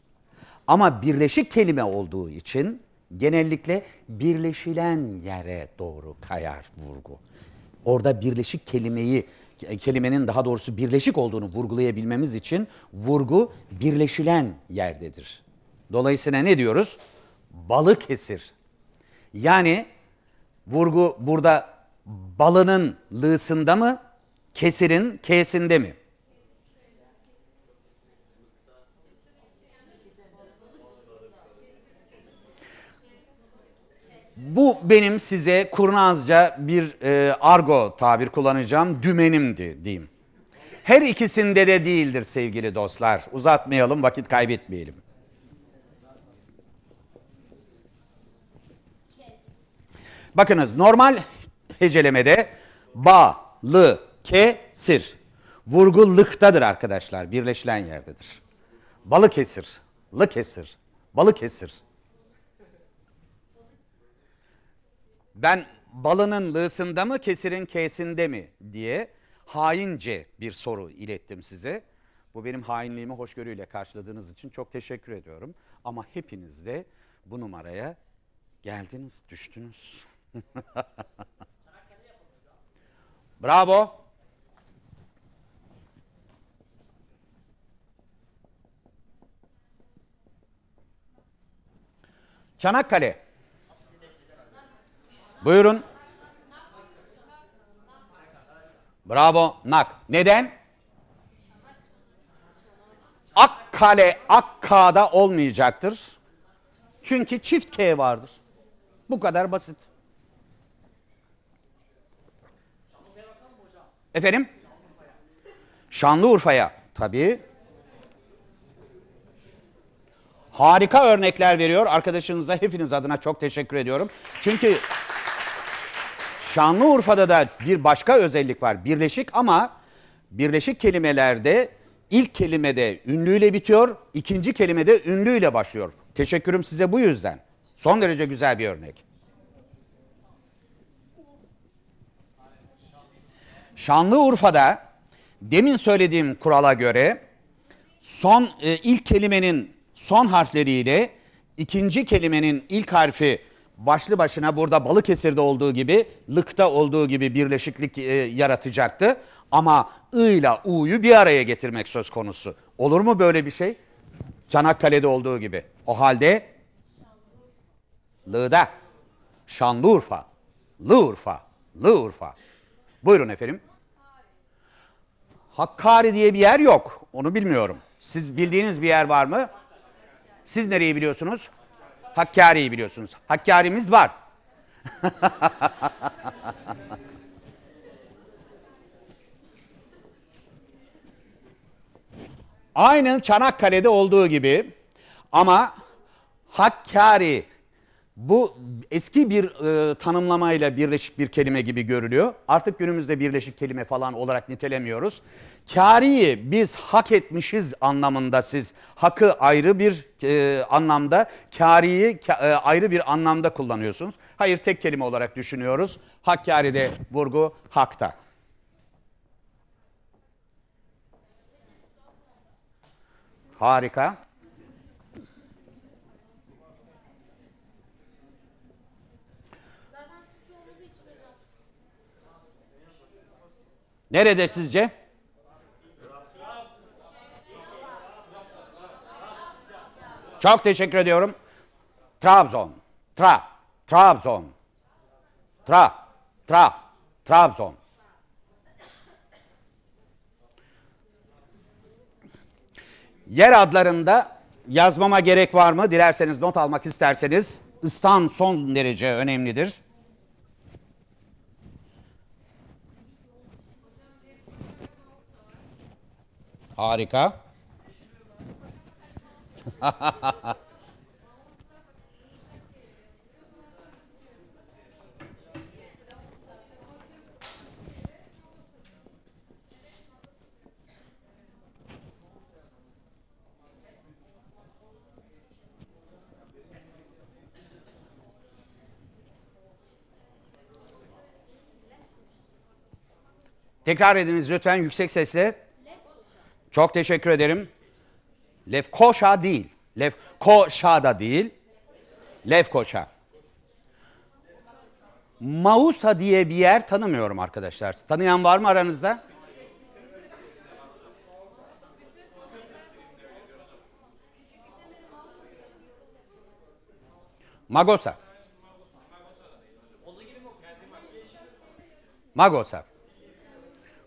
Ama birleşik kelime olduğu için genellikle birleşilen yere doğru kayar vurgu. Orada birleşik kelimeyi kelimenin daha doğrusu birleşik olduğunu vurgulayabilmemiz için vurgu birleşilen yerdedir. Dolayısıyla ne diyoruz? Balıkesir. Yani vurgu burada balının lığsında mı, kesirin kesinde mi? Bu benim size kurnazca bir e, argo tabir kullanacağım dümenimdi diyeyim. Her ikisinde de değildir sevgili dostlar. Uzatmayalım, vakit kaybetmeyelim. Bakınız normal hecelemede ba, lı, ke, sir. Vurgu lıktadır arkadaşlar. Birleşilen yerdedir. Balıkesir, Lıkesir, Balıkesir. Ben balının lısında mı, kesirin kesinde mi diye haince bir soru ilettim size. Bu benim hainliğimi hoşgörüyle karşıladığınız için çok teşekkür ediyorum. Ama hepiniz de bu numaraya geldiniz, düştünüz. Bravo. Çanakkale. Buyurun. Bravo. Nak. Neden? Akkale Akka'da olmayacaktır. Çünkü çift K vardır. Bu kadar basit. Efendim? Şanlıurfa'ya tabii. Harika örnekler veriyor. Arkadaşınıza hepiniz adına çok teşekkür ediyorum. Çünkü Şanlıurfa'da da bir başka özellik var. Birleşik ama birleşik kelimelerde ilk kelimede ünlüyle bitiyor, ikinci kelimede ünlüyle başlıyor. Teşekkürüm size bu yüzden. Son derece güzel bir örnek. Şanlıurfa'da demin söylediğim kurala göre son e, ilk kelimenin son harfleriyle ikinci kelimenin ilk harfi başlı başına burada Balıkesir'de olduğu gibi Lık'ta olduğu gibi birleşiklik e, yaratacaktı. Ama I ile U'yu bir araya getirmek söz konusu. Olur mu böyle bir şey? Çanakkale'de olduğu gibi. O halde Şanlıurfa. L'da Şanlıurfa, L'urfa, L'urfa. Buyurun efendim. Hakkari diye bir yer yok. Onu bilmiyorum. Siz bildiğiniz bir yer var mı? Siz nereyi biliyorsunuz? Hakkari'yi biliyorsunuz. Hakkari'miz var. Aynen Çanakkale'de olduğu gibi ama Hakkari bu eski bir e, tanımlamayla birleşik bir kelime gibi görülüyor. Artık günümüzde birleşik kelime falan olarak nitelemiyoruz. Kariyi biz hak etmişiz anlamında siz hakı ayrı bir e, anlamda, kariyi e, ayrı bir anlamda kullanıyorsunuz. Hayır tek kelime olarak düşünüyoruz. de vurgu hakta. Harika. Nerede sizce? Çok teşekkür ediyorum. Trabzon. Tra. Trabzon. Tra. Tra. Trabzon. Yer adlarında yazmama gerek var mı? Dilerseniz not almak isterseniz. İstan son derece önemlidir. Harika. Tekrar ediniz lütfen yüksek sesle. Çok teşekkür ederim. Lefkoşa değil. Lefkoşa da değil. Lefkoşa. Mausa diye bir yer tanımıyorum arkadaşlar. Tanıyan var mı aranızda? Magosa. Magosa.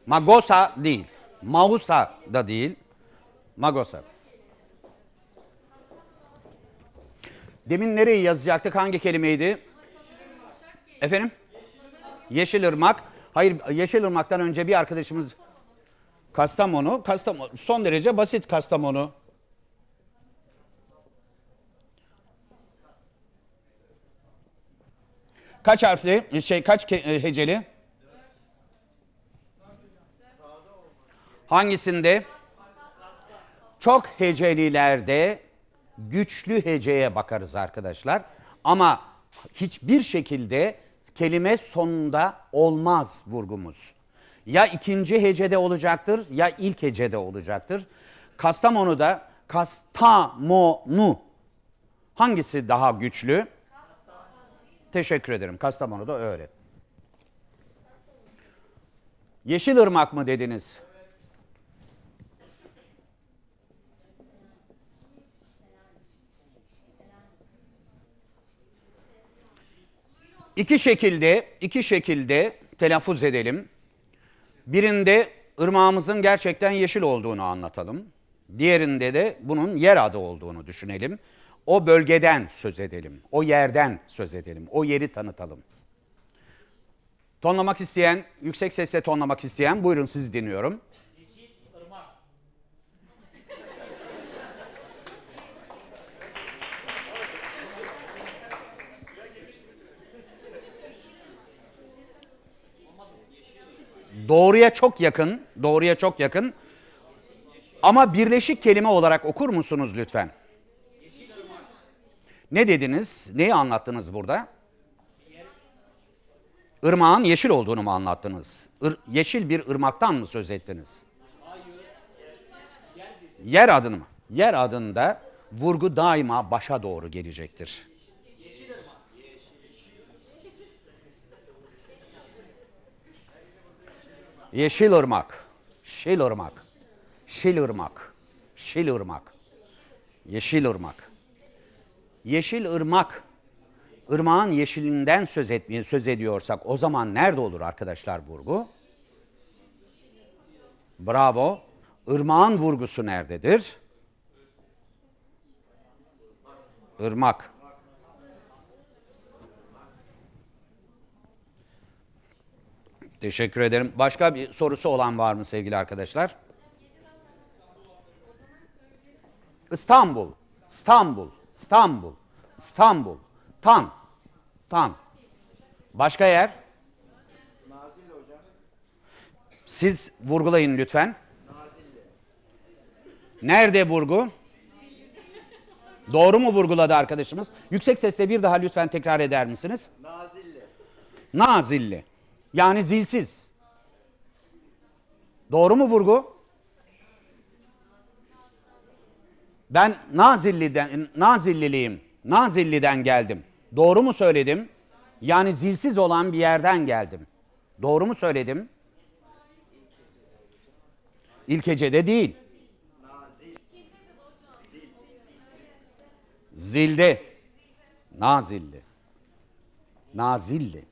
Magosa değil. Mausa da değil. Magosa. Demin nereyi yazacaktık? Hangi kelimeydi? Efendim? Yeşilırmak. Hayır Yeşilırmak'tan önce bir arkadaşımız Kastamonu. Kastamonu son derece basit Kastamonu. Kaç harfli? Şey kaç e, heceli? Hangisinde? Çok hecelilerde güçlü heceye bakarız arkadaşlar. Ama hiçbir şekilde kelime sonunda olmaz vurgumuz. Ya ikinci hecede olacaktır ya ilk hecede olacaktır. Kastamonu'da Kastamonu hangisi daha güçlü? Teşekkür ederim. Kastamonu da öyle. Yeşil ırmak mı dediniz? İki şekilde, iki şekilde telaffuz edelim. Birinde ırmağımızın gerçekten yeşil olduğunu anlatalım. Diğerinde de bunun yer adı olduğunu düşünelim. O bölgeden söz edelim. O yerden söz edelim. O yeri tanıtalım. Tonlamak isteyen, yüksek sesle tonlamak isteyen buyurun sizi dinliyorum. Doğruya çok yakın, doğruya çok yakın. Ama birleşik kelime olarak okur musunuz lütfen? Ne dediniz? Neyi anlattınız burada? Irmağın yeşil olduğunu mu anlattınız? Ir, yeşil bir ırmaktan mı söz ettiniz? Yer adını mı? Yer adında vurgu daima başa doğru gelecektir. Yeşil Yeşilırmak. Şilırmak. Şilırmak. Yeşil Yeşilırmak. Yeşil ırmak. Irmağın yeşilinden söz, etmeye, söz ediyorsak o zaman nerede olur arkadaşlar vurgu? Bravo. Irmağın vurgusu nerededir? Irmak. Teşekkür ederim. Başka bir sorusu olan var mı sevgili arkadaşlar? İstanbul, İstanbul, İstanbul, İstanbul, Tan, Tan. Başka yer? Siz vurgulayın lütfen. Nazilli. Nerede vurgu? Doğru mu vurguladı arkadaşımız? Yüksek sesle bir daha lütfen tekrar eder misiniz? Nazilli. Nazilli. Yani zilsiz. Doğru mu vurgu? Ben Nazilli'den Nazilliliyim. Nazilli'den geldim. Doğru mu söyledim? Yani zilsiz olan bir yerden geldim. Doğru mu söyledim? İlkece'de değil. Zilde. Nazilli. Nazilli.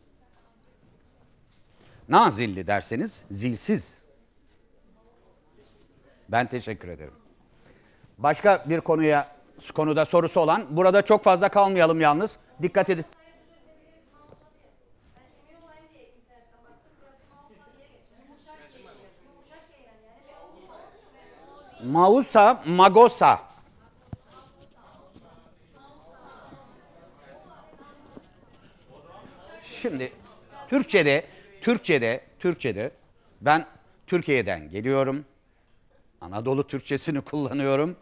Nazilli derseniz zilsiz. Ben teşekkür ederim. Başka bir konuya konuda sorusu olan, burada çok fazla kalmayalım yalnız. Dikkat edin. Mausa, Magosa. Şimdi Türkçe'de Türkçe'de, Türkçe'de ben Türkiye'den geliyorum. Anadolu Türkçesini kullanıyorum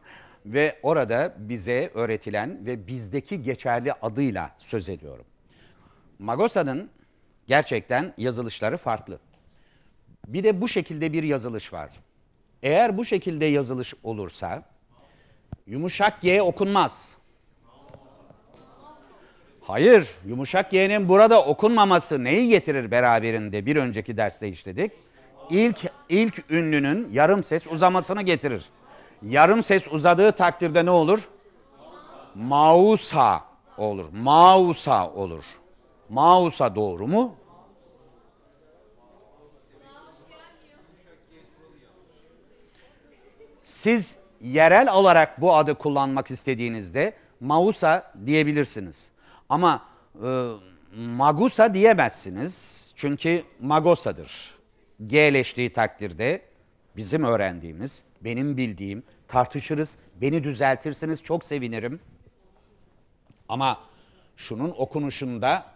ve orada bize öğretilen ve bizdeki geçerli adıyla söz ediyorum. Magosa'nın gerçekten yazılışları farklı. Bir de bu şekilde bir yazılış var. Eğer bu şekilde yazılış olursa yumuşak G okunmaz. Hayır, yumuşak yeğenin burada okunmaması neyi getirir beraberinde? Bir önceki derste işledik. İlk, ilk ünlünün yarım ses uzamasını getirir. Yarım ses uzadığı takdirde ne olur? Mausa olur. Mausa olur. Mausa doğru mu? Siz yerel olarak bu adı kullanmak istediğinizde Mausa diyebilirsiniz. Ama e, magusa diyemezsiniz. Çünkü magosadır. G'leştiği takdirde bizim öğrendiğimiz, benim bildiğim, tartışırız, beni düzeltirsiniz çok sevinirim. Ama şunun okunuşunda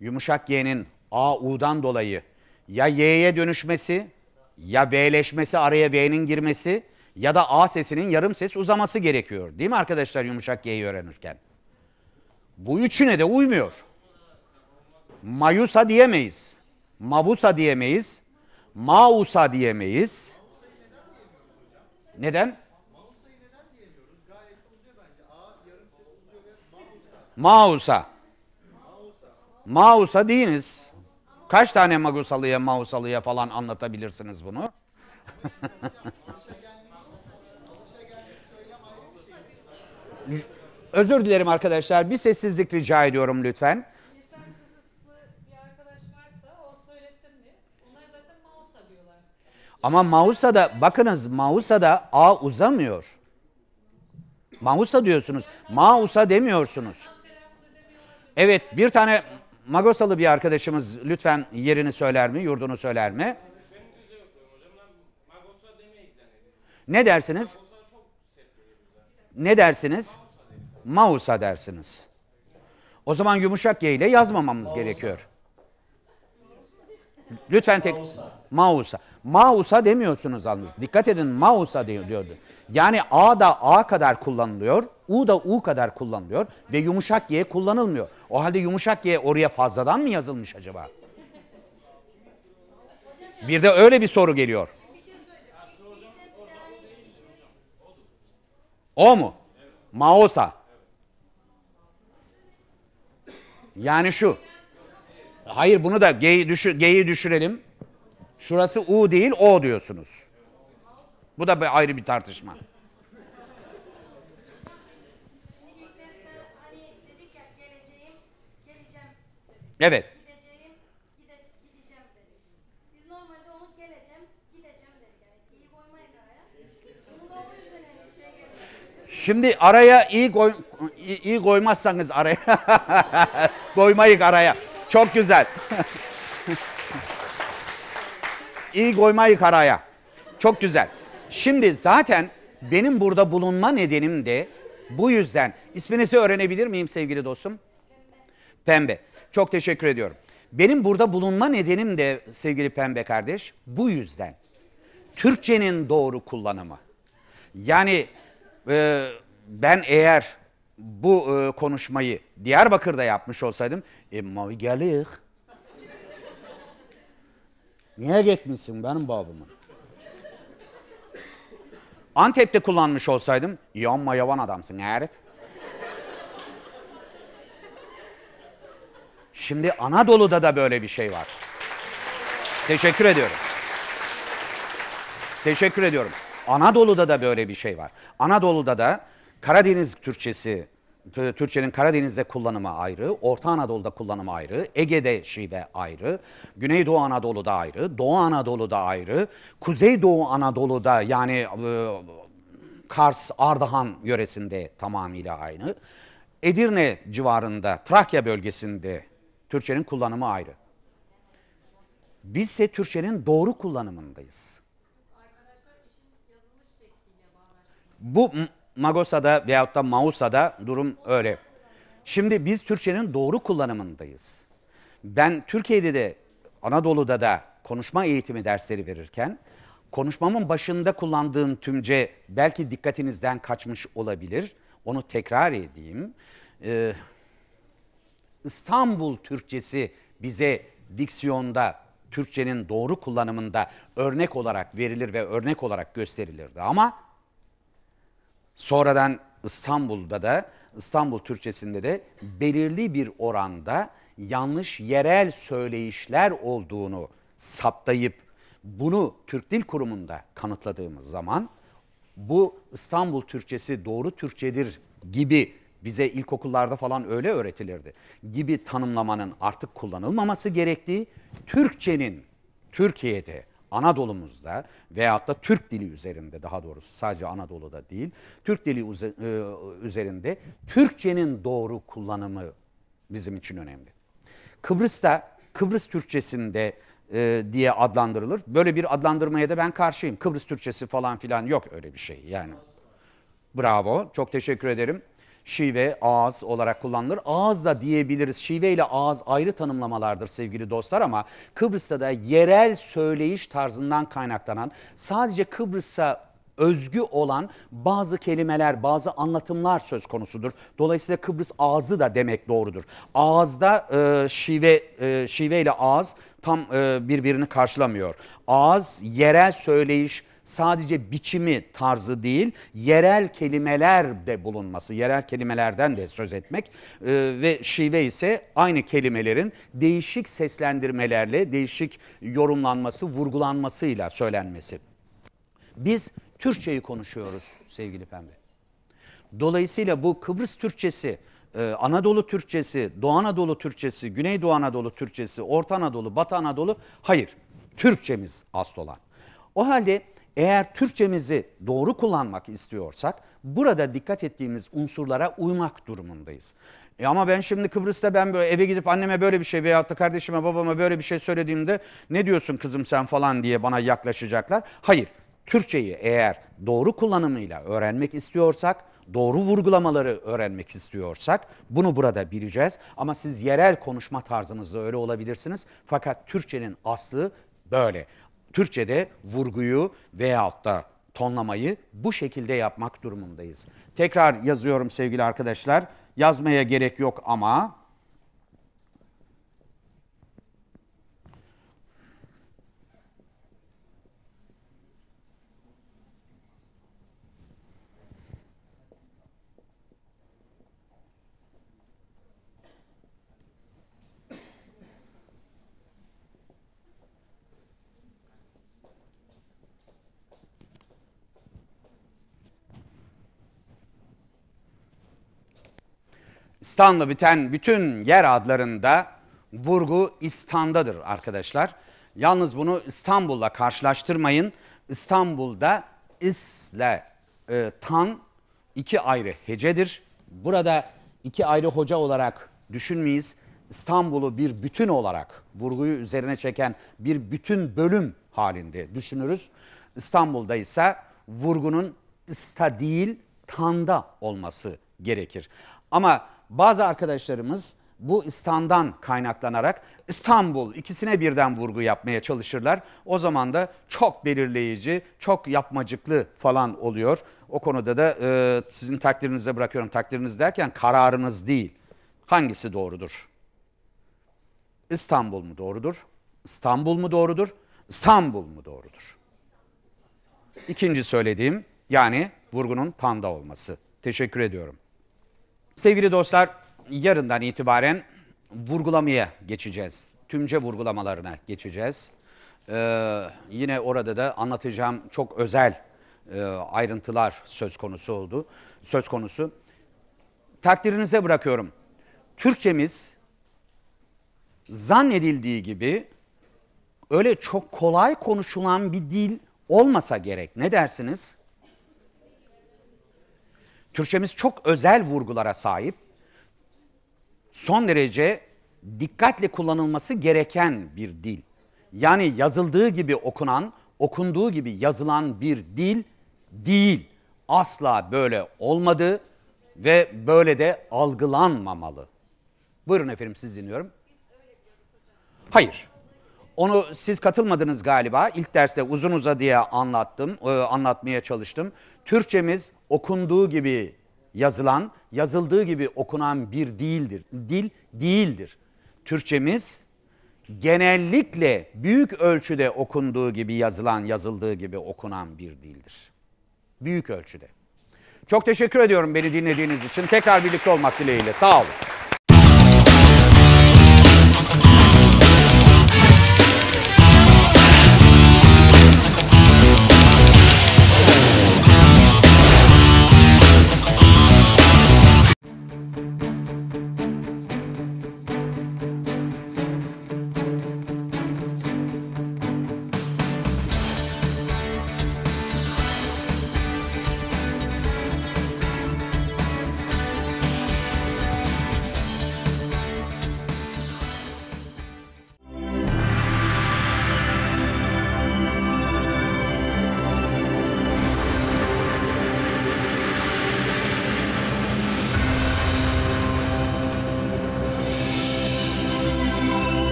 yumuşak G'nin A, U'dan dolayı ya Y'ye dönüşmesi, ya V'leşmesi, araya V'nin girmesi ya da A sesinin yarım ses uzaması gerekiyor. Değil mi arkadaşlar yumuşak G'yi öğrenirken? Bu üçüne de uymuyor. Mayusa diyemeyiz. Mavusa diyemeyiz. Mausa diyemeyiz. Neden? Mausa. Mausa değiliz. Kaç tane magusalıya, mausalıya falan anlatabilirsiniz bunu? Özür dilerim arkadaşlar. Bir sessizlik rica ediyorum lütfen. Ama Mausa'da bakınız da A uzamıyor. Mausa diyorsunuz. Mausa demiyorsunuz. Evet bir tane Magosalı bir arkadaşımız lütfen yerini söyler mi, yurdunu söyler mi? Ne dersiniz? Ne dersiniz? Mausa dersiniz. O zaman yumuşak G ile yazmamamız Mausa. gerekiyor. Lütfen tek... Mausa. Mausa demiyorsunuz yalnız. Dikkat edin Mausa diyordu. Yani A da A kadar kullanılıyor. U da U kadar kullanılıyor. Ve yumuşak Y kullanılmıyor. O halde yumuşak Y oraya fazladan mı yazılmış acaba? Bir de öyle bir soru geliyor. O mu? Maosa. Yani şu. Hayır bunu da G'yi düşü, G'yi düşürelim. Şurası U değil O diyorsunuz. Bu da bir ayrı bir tartışma. Evet. Şimdi araya iyi, koy, iyi, koymazsanız araya. Koymayık araya. Çok güzel. iyi koymayık araya. Çok güzel. Şimdi zaten benim burada bulunma nedenim de bu yüzden. İsminizi öğrenebilir miyim sevgili dostum? Pembe. Çok teşekkür ediyorum. Benim burada bulunma nedenim de sevgili Pembe kardeş bu yüzden. Türkçenin doğru kullanımı. Yani e, ben eğer bu e, konuşmayı Diyarbakır'da yapmış olsaydım, e, mavi gelir. Niye gitmişsin benim babamın? Antep'te kullanmış olsaydım, yanma yavan adamsın herif. Şimdi Anadolu'da da böyle bir şey var. Teşekkür ediyorum. Teşekkür ediyorum. Anadolu'da da böyle bir şey var. Anadolu'da da Karadeniz Türkçesi Türkçenin Karadeniz'de kullanımı ayrı, Orta Anadolu'da kullanımı ayrı, Ege'de şive ayrı, Güneydoğu Anadolu'da ayrı, Doğu Anadolu'da ayrı, Kuzeydoğu Anadolu'da yani ıı, Kars, Ardahan yöresinde tamamıyla aynı. Edirne civarında, Trakya bölgesinde Türkçenin kullanımı ayrı. Biz ise Türkçenin doğru kullanımındayız. Bu Magosa'da veyahut da Mausa'da durum öyle. Şimdi biz Türkçenin doğru kullanımındayız. Ben Türkiye'de de Anadolu'da da konuşma eğitimi dersleri verirken konuşmamın başında kullandığım tümce belki dikkatinizden kaçmış olabilir. Onu tekrar edeyim. Ee, İstanbul Türkçesi bize diksiyonda Türkçenin doğru kullanımında örnek olarak verilir ve örnek olarak gösterilirdi. Ama Sonradan İstanbul'da da İstanbul Türkçesinde de belirli bir oranda yanlış yerel söyleyişler olduğunu saptayıp bunu Türk Dil Kurumu'nda kanıtladığımız zaman bu İstanbul Türkçesi doğru Türkçedir gibi bize ilkokullarda falan öyle öğretilirdi. Gibi tanımlamanın artık kullanılmaması gerektiği Türkçenin Türkiye'de Anadolu'muzda veyahut da Türk dili üzerinde daha doğrusu sadece Anadolu'da değil, Türk dili e, üzerinde Türkçenin doğru kullanımı bizim için önemli. Kıbrıs'ta Kıbrıs Türkçesinde e, diye adlandırılır. Böyle bir adlandırmaya da ben karşıyım. Kıbrıs Türkçesi falan filan yok öyle bir şey yani. Bravo, çok teşekkür ederim şive, ağız olarak kullanılır. Ağız da diyebiliriz. Şive ile ağız ayrı tanımlamalardır sevgili dostlar ama Kıbrıs'ta da yerel söyleyiş tarzından kaynaklanan sadece Kıbrıs'a özgü olan bazı kelimeler, bazı anlatımlar söz konusudur. Dolayısıyla Kıbrıs ağzı da demek doğrudur. Ağızda e, şive e, şive ile ağız tam e, birbirini karşılamıyor. Ağız yerel söyleyiş sadece biçimi, tarzı değil, yerel kelimeler de bulunması, yerel kelimelerden de söz etmek e, ve şive ise aynı kelimelerin değişik seslendirmelerle, değişik yorumlanması, vurgulanmasıyla söylenmesi. Biz Türkçeyi konuşuyoruz sevgili Pembe. Dolayısıyla bu Kıbrıs Türkçesi, e, Anadolu Türkçesi, Doğu Anadolu Türkçesi, Güneydoğu Anadolu Türkçesi, Orta Anadolu, Batı Anadolu hayır. Türkçemiz asıl olan. O halde eğer Türkçemizi doğru kullanmak istiyorsak burada dikkat ettiğimiz unsurlara uymak durumundayız. E ama ben şimdi Kıbrıs'ta ben böyle eve gidip anneme böyle bir şey veyahut da kardeşime babama böyle bir şey söylediğimde ne diyorsun kızım sen falan diye bana yaklaşacaklar. Hayır Türkçeyi eğer doğru kullanımıyla öğrenmek istiyorsak doğru vurgulamaları öğrenmek istiyorsak bunu burada bileceğiz. Ama siz yerel konuşma tarzınızda öyle olabilirsiniz. Fakat Türkçenin aslı böyle. Türkçe'de vurguyu veyahut da tonlamayı bu şekilde yapmak durumundayız. Tekrar yazıyorum sevgili arkadaşlar. Yazmaya gerek yok ama İstan'la biten bütün yer adlarında vurgu İstan'dadır arkadaşlar. Yalnız bunu İstanbul'la karşılaştırmayın. İstanbul'da İsle e, tan iki ayrı hecedir. Burada iki ayrı hoca olarak düşünmeyiz. İstanbul'u bir bütün olarak vurguyu üzerine çeken bir bütün bölüm halinde düşünürüz. İstanbul'da ise vurgunun İsta değil tanda olması gerekir. Ama bazı arkadaşlarımız bu İstan'dan kaynaklanarak İstanbul ikisine birden vurgu yapmaya çalışırlar. O zaman da çok belirleyici, çok yapmacıklı falan oluyor. O konuda da e, sizin takdirinize bırakıyorum. Takdiriniz derken kararınız değil. Hangisi doğrudur? İstanbul mu doğrudur? İstanbul mu doğrudur? İstanbul mu doğrudur? İkinci söylediğim yani vurgunun panda olması. Teşekkür ediyorum. Sevgili dostlar, yarından itibaren vurgulamaya geçeceğiz. Tümce vurgulamalarına geçeceğiz. Ee, yine orada da anlatacağım çok özel e, ayrıntılar söz konusu oldu. Söz konusu. Takdirinize bırakıyorum. Türkçemiz zannedildiği gibi öyle çok kolay konuşulan bir dil olmasa gerek. Ne dersiniz? Türkçemiz çok özel vurgulara sahip. Son derece dikkatle kullanılması gereken bir dil. Yani yazıldığı gibi okunan, okunduğu gibi yazılan bir dil değil. Asla böyle olmadı ve böyle de algılanmamalı. Buyurun efendim siz dinliyorum. Hayır. Onu siz katılmadınız galiba. İlk derste uzun uzadıya anlattım, e, anlatmaya çalıştım. Türkçemiz okunduğu gibi yazılan, yazıldığı gibi okunan bir değildir. Dil değildir. Türkçemiz genellikle büyük ölçüde okunduğu gibi yazılan, yazıldığı gibi okunan bir dildir. Büyük ölçüde. Çok teşekkür ediyorum beni dinlediğiniz için. Tekrar birlikte olmak dileğiyle. Sağ olun.